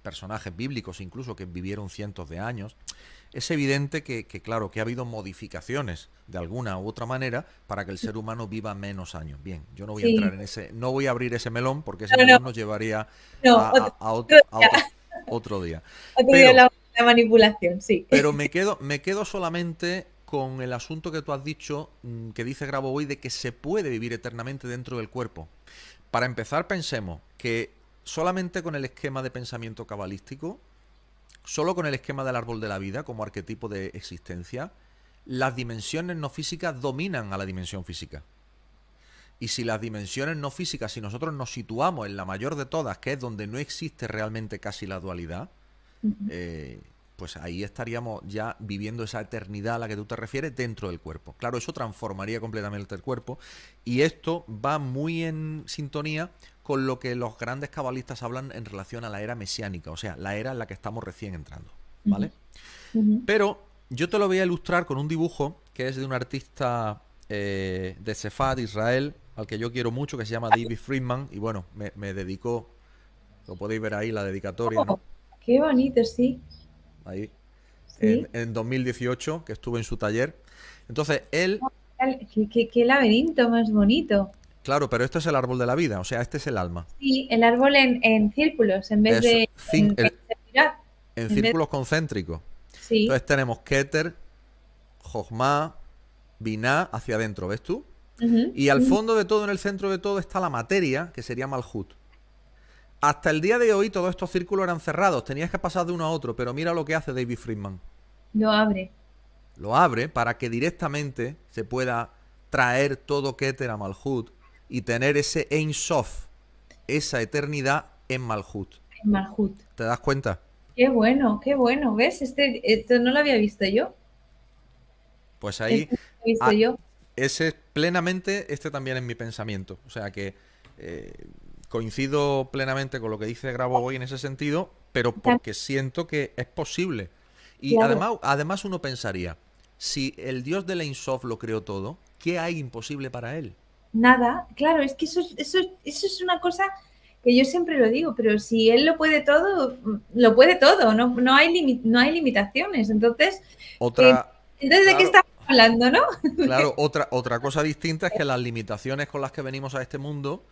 personajes bíblicos incluso que vivieron cientos de años, es evidente que, claro, que ha habido modificaciones de alguna u otra manera para que el ser humano viva menos años. Bien, yo no voy a entrar en ese, no voy a abrir ese melón porque ese melón nos llevaría a, otro, día. la, manipulación, sí. Pero me quedo, me quedo solamente con el asunto que tú has dicho, mm, que dice Grabovoi, de que se puede vivir eternamente dentro del cuerpo. Para empezar, pensemos que solamente con el esquema de pensamiento cabalístico, solo con el esquema del árbol de la vida como arquetipo de existencia, las dimensiones no físicas dominan a la dimensión física. Y si las dimensiones no físicas, si nosotros nos situamos en la mayor de todas, que es donde no existe realmente casi la dualidad, eh, pues ahí estaríamos ya viviendo esa eternidad a la que tú te refieres dentro del cuerpo. Claro, eso transformaría completamente el cuerpo y esto va muy en sintonía con lo que los grandes cabalistas hablan en relación a la era mesiánica, o sea, la era en la que estamos recién entrando, ¿vale? Pero yo te lo voy a ilustrar con un dibujo que es de un artista eh, de Sefat, Israel, al que yo quiero mucho, que se llama David Friedman, y bueno, me, dedicó, lo podéis ver ahí, la dedicatoria, oh, Qué bonito, sí ahí, en, 2018, que estuve en su taller. Entonces, él... Ah, ¿Qué, laberinto más bonito. Claro, pero este es el árbol de la vida, o sea, este es el alma. Sí, el árbol en, círculos, en vez de... En, círculos concéntricos. Entonces tenemos Keter, Jogma, Biná hacia adentro, ¿ves tú? Y al fondo de todo, en el centro de todo, está la materia, que sería Malhut. Hasta el día de hoy todos estos círculos eran cerrados, tenías que pasar de uno a otro, pero mira lo que hace David Friedman. Lo abre. Lo abre para que directamente se pueda traer todo Keter a Malhut y tener ese Ein Sof, esa eternidad en Malhut. En Malhut. ¿Te das cuenta? Qué bueno, qué bueno, ¿ves? Este, esto no lo había visto yo. Pues ahí... Ese lo ah, yo. Ese plenamente, este también es mi pensamiento. O sea que... Eh, coincido plenamente con lo que dice Grabo oh. hoy en ese sentido, pero porque siento que es posible. Y además, además uno pensaría, si el dios de la Insof lo creó todo, ¿qué hay imposible para él? Nada, claro, es que eso, es una cosa que yo siempre lo digo, pero si él lo puede todo, mm, lo puede todo, no, no, hay, no hay limitaciones. Entonces, eh, entonces ¿de qué estamos hablando, no? Claro, otra, otra cosa distinta es que las limitaciones con las que venimos a este mundo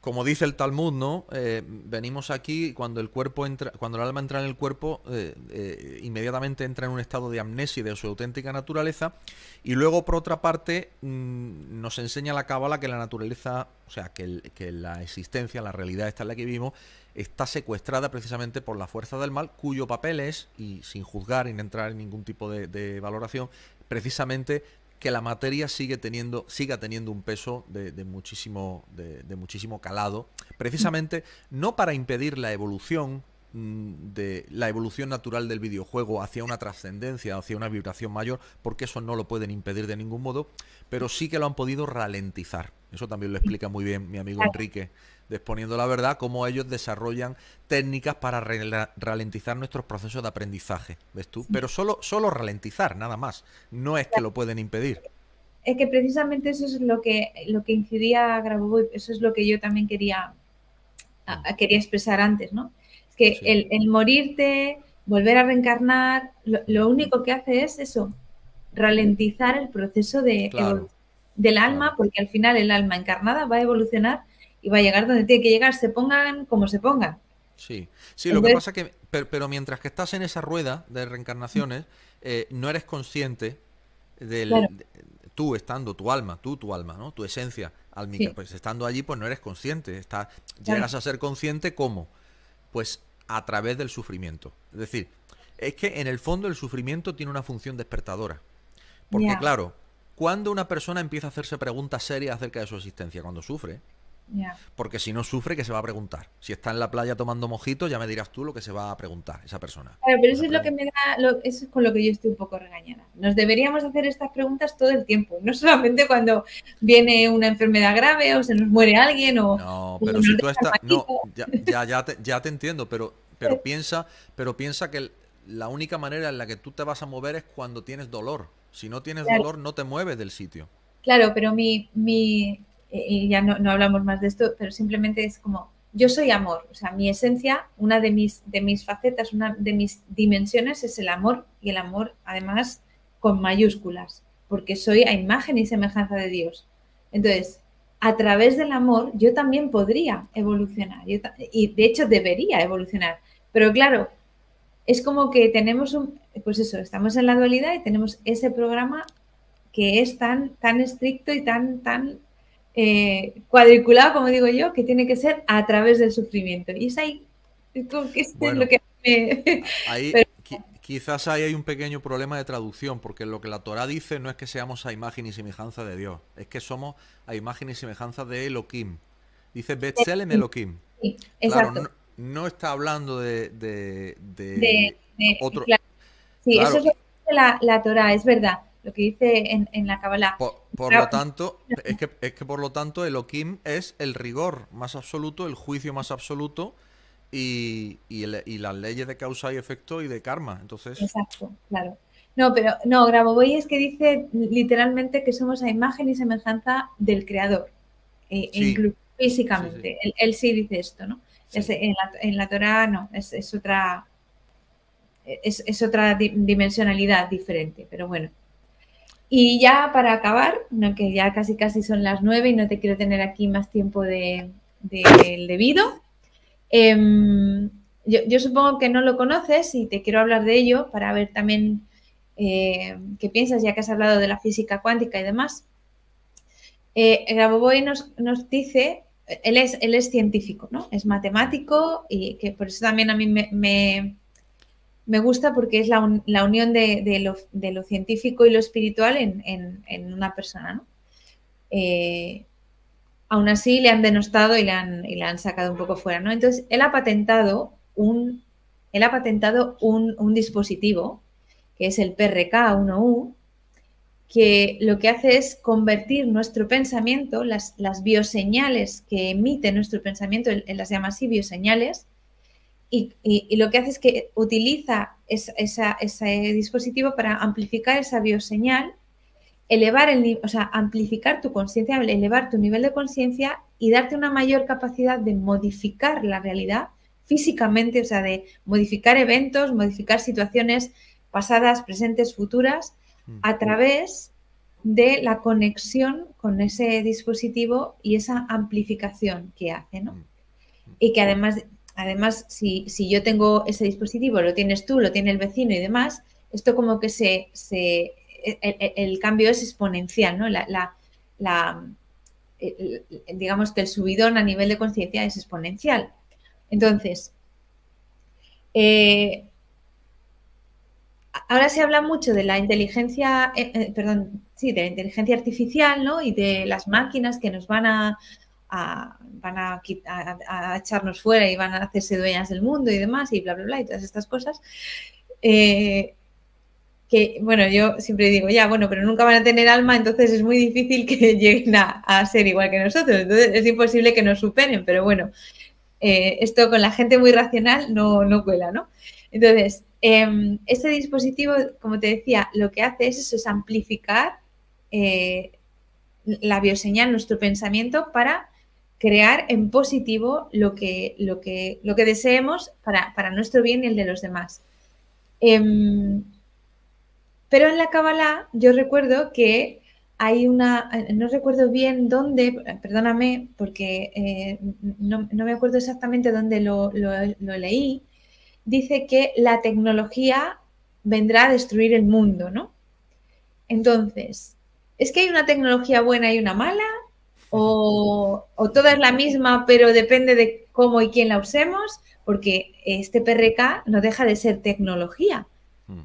como dice el Talmud, ¿no? Eh, venimos aquí cuando el cuerpo entra, cuando el alma entra en el cuerpo, eh, eh, inmediatamente entra en un estado de amnesia de su auténtica naturaleza. Y luego, por otra parte, mm, nos enseña la cábala que la naturaleza, o sea, que, la existencia, la realidad esta en la que vivimos, está secuestrada precisamente por la fuerza del mal, cuyo papel es, y sin juzgar, sin entrar en ningún tipo de valoración, precisamente que la materia sigue teniendo, siga teniendo un peso de, muchísimo, de muchísimo calado, precisamente no para impedir la evolución Mm, de la evolución natural del videojuego hacia una trascendencia, hacia una vibración mayor, porque eso no lo pueden impedir de ningún modo, pero sí que lo han podido ralentizar. Eso también lo explica muy bien mi amigo Enrique, exponiendo la verdad, cómo ellos desarrollan técnicas para ralentizar nuestros procesos de aprendizaje, ¿ves tú? Pero solo, solo ralentizar, nada más. No es que lo pueden impedir. Es que precisamente eso es lo que, lo que incidía Grabovoi, eso es lo que yo también quería, quería expresar antes, ¿no? que el, morirte, volver a reencarnar, lo, único que hace es eso, ralentizar el proceso de del alma, porque al final el alma encarnada va a evolucionar y va a llegar donde tiene que llegar, se pongan como se pongan. Sí, sí, lo que pasa es que, pero, mientras que estás en esa rueda de reencarnaciones, eh, no eres consciente del, de, tú estando, tu alma, tú, tu alma, ¿no? Tu esencia al pues estando allí, pues no eres consciente. llegas a ser consciente ¿cómo? pues a través del sufrimiento. Es decir, es que en el fondo el sufrimiento tiene una función despertadora. Porque claro, cuando una persona empieza a hacerse preguntas serias acerca de su existencia, cuando sufre, porque si no sufre, que se va a preguntar? Si está en la playa tomando mojito, ya me dirás tú lo que se va a preguntar esa persona. Claro, pero eso es lo que me da, es con lo que yo estoy un poco regañada. Nos deberíamos hacer estas preguntas todo el tiempo, no solamente cuando viene una enfermedad grave o se nos muere alguien o. No, pero si tú estás. No, ya, ya, te, entiendo, pero, pero piensa, pero piensa que la única manera en la que tú te vas a mover es cuando tienes dolor. Si no tienes dolor, no te mueves del sitio. Claro, pero mi, mi y ya no, hablamos más de esto, pero simplemente es como, yo soy amor, o sea, mi esencia, una de mis, de mis facetas, una de mis dimensiones es el amor y el amor además con mayúsculas, porque soy a imagen y semejanza de Dios. Entonces, a través del amor yo también podría evolucionar y de hecho debería evolucionar, pero claro, es como que tenemos un, pues eso, estamos en la dualidad y tenemos ese programa que es tan, tan estricto y tan, tan eh, cuadriculado, como digo yo, que tiene que ser a través del sufrimiento. Y es ahí, Quizás ahí hay un pequeño problema de traducción, porque lo que la Torah dice no es que seamos a imagen y semejanza de Dios, es que somos a imagen y semejanza de Elohim. Dice Betzelem Elohim. claro, no, está hablando de, otro. Sí, eso es lo que dice la, la Torá, es verdad lo que dice en, la Kabbalah. Por, lo tanto, es que, por lo tanto el Okim es el rigor más absoluto, el juicio más absoluto y, las leyes de causa y efecto y de karma. Entonces... Exacto, claro. No, pero no, Grabovoi es que dice literalmente que somos la imagen y semejanza del creador, e, e físicamente. Él, sí dice esto, ¿no? en, la, en, Torah no, es, es otra es, otra dimensionalidad diferente, pero bueno. Y ya para acabar, que ya casi casi son las nueve y no te quiero tener aquí más tiempo del debido. Em, yo, supongo que no lo conoces y te quiero hablar de ello para ver también eh, qué piensas, ya que has hablado de la física cuántica y demás. El eh, Grabovoi nos, nos, dice, él es, él es científico, ¿no? Es matemático y que por eso también a mí me me gusta porque es la, unión de, lo, científico y lo espiritual en, una persona. Eh, aún así le han denostado y le han, sacado un poco fuera. ¿no? Entonces, él ha patentado un, ha patentado un, dispositivo, que es el PRK1U, que lo que hace es convertir nuestro pensamiento, las, bioseñales que emite nuestro pensamiento, en las llama así bioseñales, y, lo que hace es que utiliza ese dispositivo para amplificar esa bioseñal, elevar el, o amplificar tu conciencia, elevar tu nivel de conciencia y darte una mayor capacidad de modificar la realidad físicamente, o sea, de modificar eventos, modificar situaciones pasadas, presentes, futuras, a través de la conexión con ese dispositivo y esa amplificación que hace, ¿no? Y que además Además, si, yo tengo ese dispositivo, lo tienes tú, lo tiene el vecino y demás, esto como que se, e, e, e, el, cambio es exponencial, ¿no? La, digamos que el subidón a nivel de conciencia es exponencial. Entonces, eh, ahora se habla mucho de la inteligencia, eh, eh, perdón, sí, de la inteligencia artificial, Y de las máquinas que nos van a van a, echarnos fuera y van a hacerse dueñas del mundo y demás y bla, bla, bla y todas estas cosas. Eh, que, bueno, yo siempre digo, ya, bueno, pero nunca van a tener alma, entonces es muy difícil que lleguen a, ser igual que nosotros, entonces es imposible que nos superen, pero bueno, eh, esto con la gente muy racional no, no cuela, ¿no? Entonces, em, este dispositivo, como te decía, lo que hace es eso, es amplificar eh, la bioseñal, nuestro pensamiento, para crear en positivo lo que, lo que, lo que deseemos para, para nuestro bien y el de los demás. Em, pero en la Kabbalah yo recuerdo que hay una, eh, no recuerdo bien dónde, perdóname, porque eh, no, me acuerdo exactamente dónde lo, leí, dice que la tecnología vendrá a destruir el mundo, ¿no? Entonces, ¿es que hay una tecnología buena y una mala? o, toda es la misma, pero depende de cómo y quién la usemos, porque este PRK no deja de ser tecnología. Mm.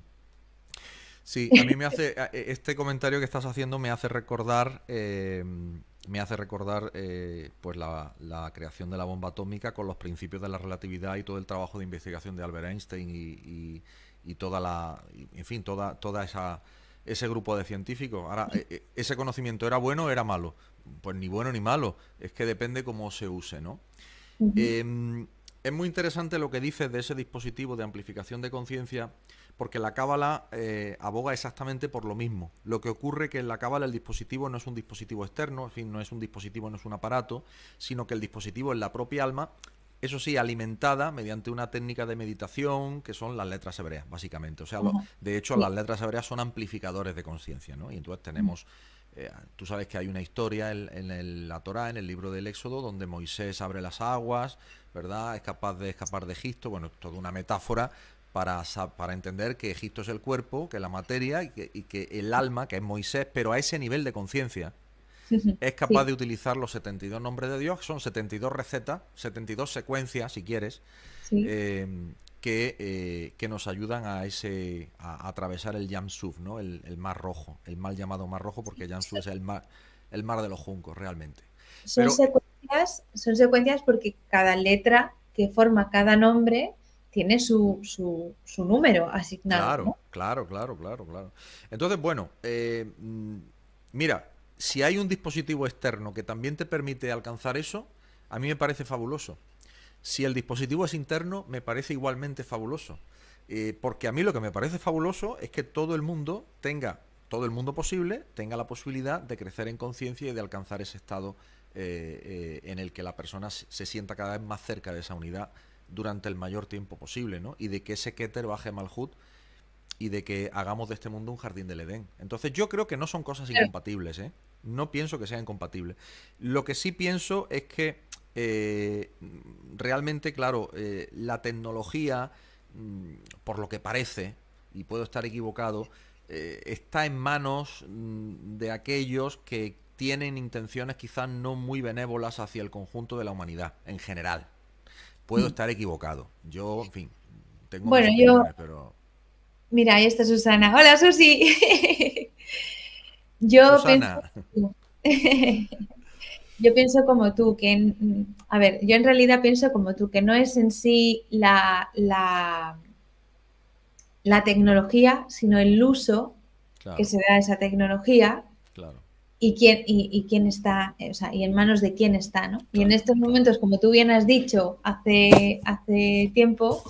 Sí, a mí me hace, e, este comentario que estás haciendo me hace recordar... Em, me hace recordar eh, pues la, creación de la bomba atómica con los principios de la relatividad y todo el trabajo de investigación de Albert Einstein y, y toda la en fin toda toda esa ese grupo de científicos. Ahora, eh, eh, ese conocimiento era bueno o era malo. Pues ni bueno ni malo, es que depende cómo se use, ¿no? Em, es muy interesante lo que dices de ese dispositivo de amplificación de conciencia, porque la cábala eh, aboga exactamente por lo mismo. Lo que ocurre que en la cábala el dispositivo no es un dispositivo externo, en fin, no es un dispositivo, no es un aparato, sino que el dispositivo es la propia alma eso sí, alimentada mediante una técnica de meditación que son las letras hebreas, básicamente. O sea, de hecho, las letras hebreas son amplificadores de conciencia, ¿no? Y entonces tenemos, eh, tú sabes que hay una historia en, la Torá, en el libro del Éxodo, donde Moisés abre las aguas, ¿verdad? Es capaz de escapar de Egipto, bueno, es toda una metáfora. Para, para entender que Egipto es el cuerpo, que es la materia y que el alma, que es Moisés, pero a ese nivel de conciencia, es capaz de utilizar los 72 nombres de Dios, son 72 recetas, 72 secuencias, si quieres, eh, eh, que, nos ayudan a ese a, atravesar el Yamsuf, ¿no? El, mar rojo, el mal llamado mar rojo, porque Yamsuf es el mar, el mar de los juncos, realmente. Son, secuencias, son secuencias porque cada letra que forma cada nombre tiene su, su, su número asignado. Claro, claro, claro, claro, claro. Entonces, bueno, eh, mm, mira, si hay un dispositivo externo que también te permite alcanzar eso, a mí me parece fabuloso. Si el dispositivo es interno, me parece igualmente fabuloso. Eh, porque a mí lo que me parece fabuloso es que todo el mundo tenga, todo el mundo posible, tenga la posibilidad de crecer en conciencia y de alcanzar ese estado eh, eh, en el que la persona se sienta cada vez más cerca de esa unidad durante el mayor tiempo posible, ¿no? Y de que ese Keter baje Malhut y de que hagamos de este mundo un jardín del Edén. Entonces yo creo que no son cosas incompatibles, ¿eh? No pienso que sean incompatibles. Lo que sí pienso es que eh, realmente, claro, eh, la tecnología, mm, por lo que parece, y puedo estar equivocado, está en manos mm, de aquellos que tienen intenciones quizás no muy benévolas hacia el conjunto de la humanidad, en general. Puedo mm. estar equivocado. Yo, en fin, tengo... Bueno, yo... Pero Mira, ahí está Susana. Hola, Susi. Yo pienso, yo pienso como tú, que, a ver, yo en realidad pienso como tú, que no es en sí la, la, tecnología, sino el uso que se da a esa tecnología y, quién, y, quién está, eh, o sea, y en manos de quién está, ¿no? Y en estos momentos, como tú bien has dicho hace, hace tiempo,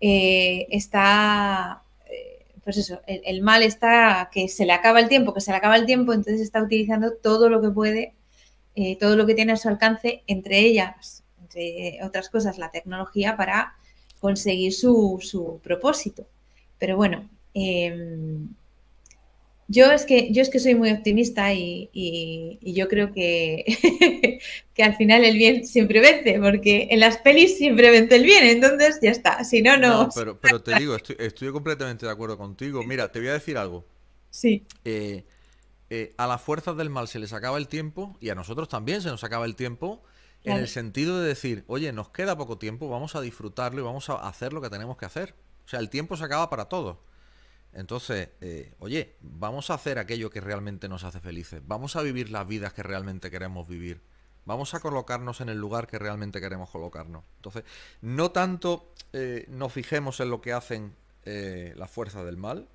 eh, está, eh, pues eso, el, mal está que se le acaba el tiempo, que se le acaba el tiempo, entonces está utilizando todo lo que puede, eh, todo lo que tiene a su alcance, entre ellas, entre otras cosas, la tecnología para conseguir su, su propósito. Pero bueno, em, yo es que, yo es que soy muy optimista y, yo creo que, que al final el bien siempre vence, porque en las pelis siempre vence el bien, entonces ya está, si no, no. pero, te digo, estoy, completamente de acuerdo contigo. Mira, te voy a decir algo. Sí. Eh, eh, a las fuerzas del mal se les acaba el tiempo y a nosotros también se nos acaba el tiempo. En el sentido de decir, oye, nos queda poco tiempo, vamos a disfrutarlo y vamos a hacer lo que tenemos que hacer. O sea, el tiempo se acaba para todos. Entonces, eh, oye, vamos a hacer aquello que realmente nos hace felices, vamos a vivir las vidas que realmente queremos vivir, vamos a colocarnos en el lugar que realmente queremos colocarnos. Entonces, no tanto eh, nos fijemos en lo que hacen eh, las fuerzas del mal,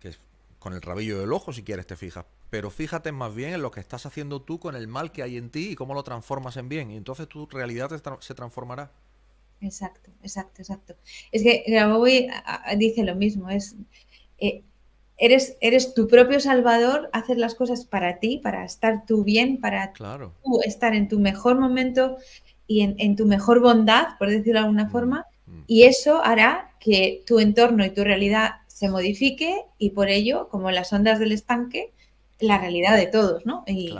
que con el rabillo del ojo si quieres te fijas, pero fíjate más bien en lo que estás haciendo tú con el mal que hay en ti y cómo lo transformas en bien, y entonces tu realidad se transformará. Exacto, exacto, exacto. Es que Grabovoi dice lo mismo, es eh, eres, eres tu propio salvador, haces las cosas para ti, para estar tú bien, para tú estar en tu mejor momento y en, tu mejor bondad, por decirlo de alguna mm, forma, mm. y eso hará que tu entorno y tu realidad se modifique y por ello, como las ondas del estanque, la realidad de todos, ¿no? Y,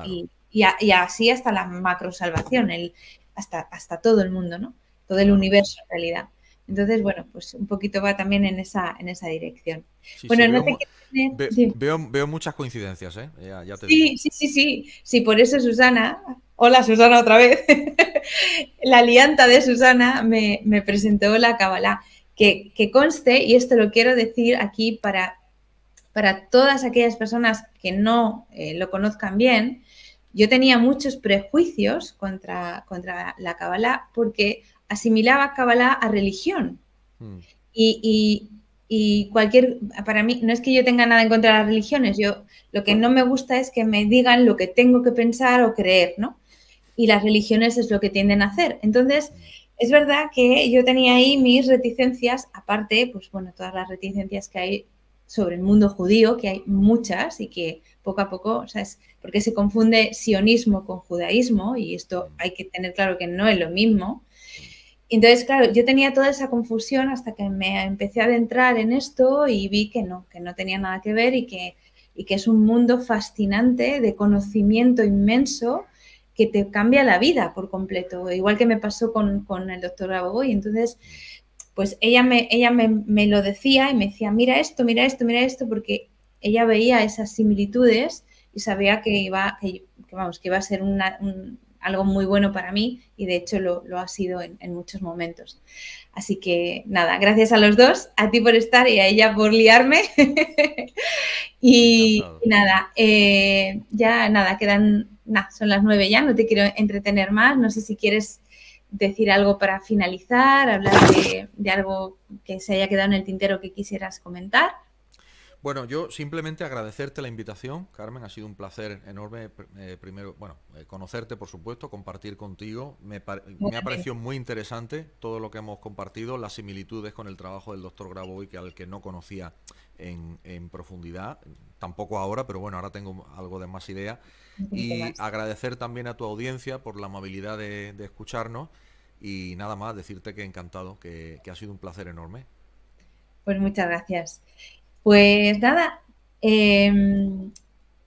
así hasta la macro salvación, el, hasta, hasta todo el mundo, ¿no? todo el universo en realidad. Entonces, bueno, pues un poquito va también en esa, en esa dirección. bueno, no veo, qué... veo, muchas coincidencias, ¿eh? sí, sí, sí, sí. por eso Susana, hola Susana otra vez, la alianta de Susana me, presentó la Kabbalah. Que, conste, y esto lo quiero decir aquí para, para todas aquellas personas que no eh, lo conozcan bien, yo tenía muchos prejuicios contra, contra la Kabbalah porque asimilaba Kabbalah a religión. Mm. Y, cualquier, para mí, no es que yo tenga nada en contra de las religiones, yo lo que no me gusta es que me digan lo que tengo que pensar o creer, ¿no? Y las religiones es lo que tienden a hacer. Entonces, es verdad que yo tenía ahí mis reticencias, aparte, pues bueno, todas las reticencias que hay sobre el mundo judío, que hay muchas y que poco a poco, o sea, es porque se confunde sionismo con judaísmo y esto mm. hay que tener claro que no es lo mismo. Entonces, claro, yo tenía toda esa confusión hasta que me empecé a adentrar en esto y vi que no, que no tenía nada que ver y que, es un mundo fascinante de conocimiento inmenso que te cambia la vida por completo, igual que me pasó con, el doctor y Entonces, pues ella, me, ella me, lo decía y me decía, mira esto, mira esto, mira esto, porque ella veía esas similitudes y sabía que iba, vamos, que iba a ser una, un, algo muy bueno para mí y de hecho lo, ha sido en, muchos momentos. Así que nada, gracias a los dos, a ti por estar y a ella por liarme. y, nada, eh, ya nada, quedan, son las nueve ya, no te quiero entretener más, no sé si quieres decir algo para finalizar, hablar de algo que se haya quedado en el tintero que quisieras comentar. Bueno, yo simplemente agradecerte la invitación, Carmen, ha sido un placer enorme, eh, primero, bueno, eh, conocerte, por supuesto, compartir contigo, me, ha parecido muy interesante todo lo que hemos compartido, las similitudes con el trabajo del doctor Graboy, que al que no conocía en, profundidad, tampoco ahora, pero bueno, ahora tengo algo de más idea, y agradecer también a tu audiencia por la amabilidad de, escucharnos, y nada más, decirte que encantado, que, que ha sido un placer enorme. Pues muchas gracias. Pues nada, em,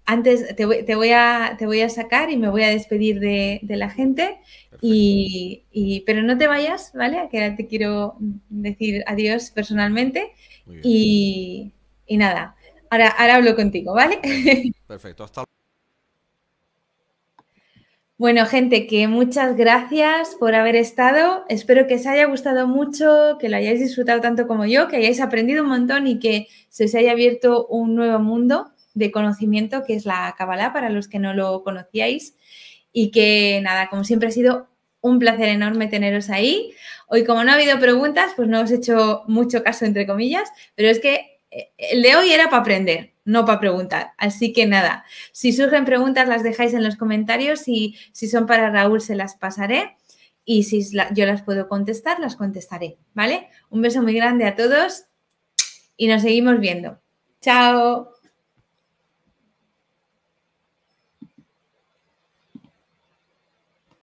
antes te voy, a, te voy, a, sacar y me voy a despedir de, la gente, y, pero no te vayas, ¿vale? Que ahora te quiero decir adiós personalmente y, nada, ahora, ahora hablo contigo, ¿vale? Perfecto, hasta luego. Bueno, gente, que muchas gracias por haber estado. Espero que os haya gustado mucho, que lo hayáis disfrutado tanto como yo, que hayáis aprendido un montón y que se os haya abierto un nuevo mundo de conocimiento que es la Kabbalah para los que no lo conocíais. Y que nada, como siempre ha sido un placer enorme teneros ahí. Hoy como no ha habido preguntas, pues no os he hecho mucho caso, entre comillas, pero es que eh, el de hoy era para aprender no para preguntar. Así que nada, si surgen preguntas las dejáis en los comentarios y si son para Raúl se las pasaré y si yo las puedo contestar, las contestaré, ¿vale? Un beso muy grande a todos y nos seguimos viendo. Chao.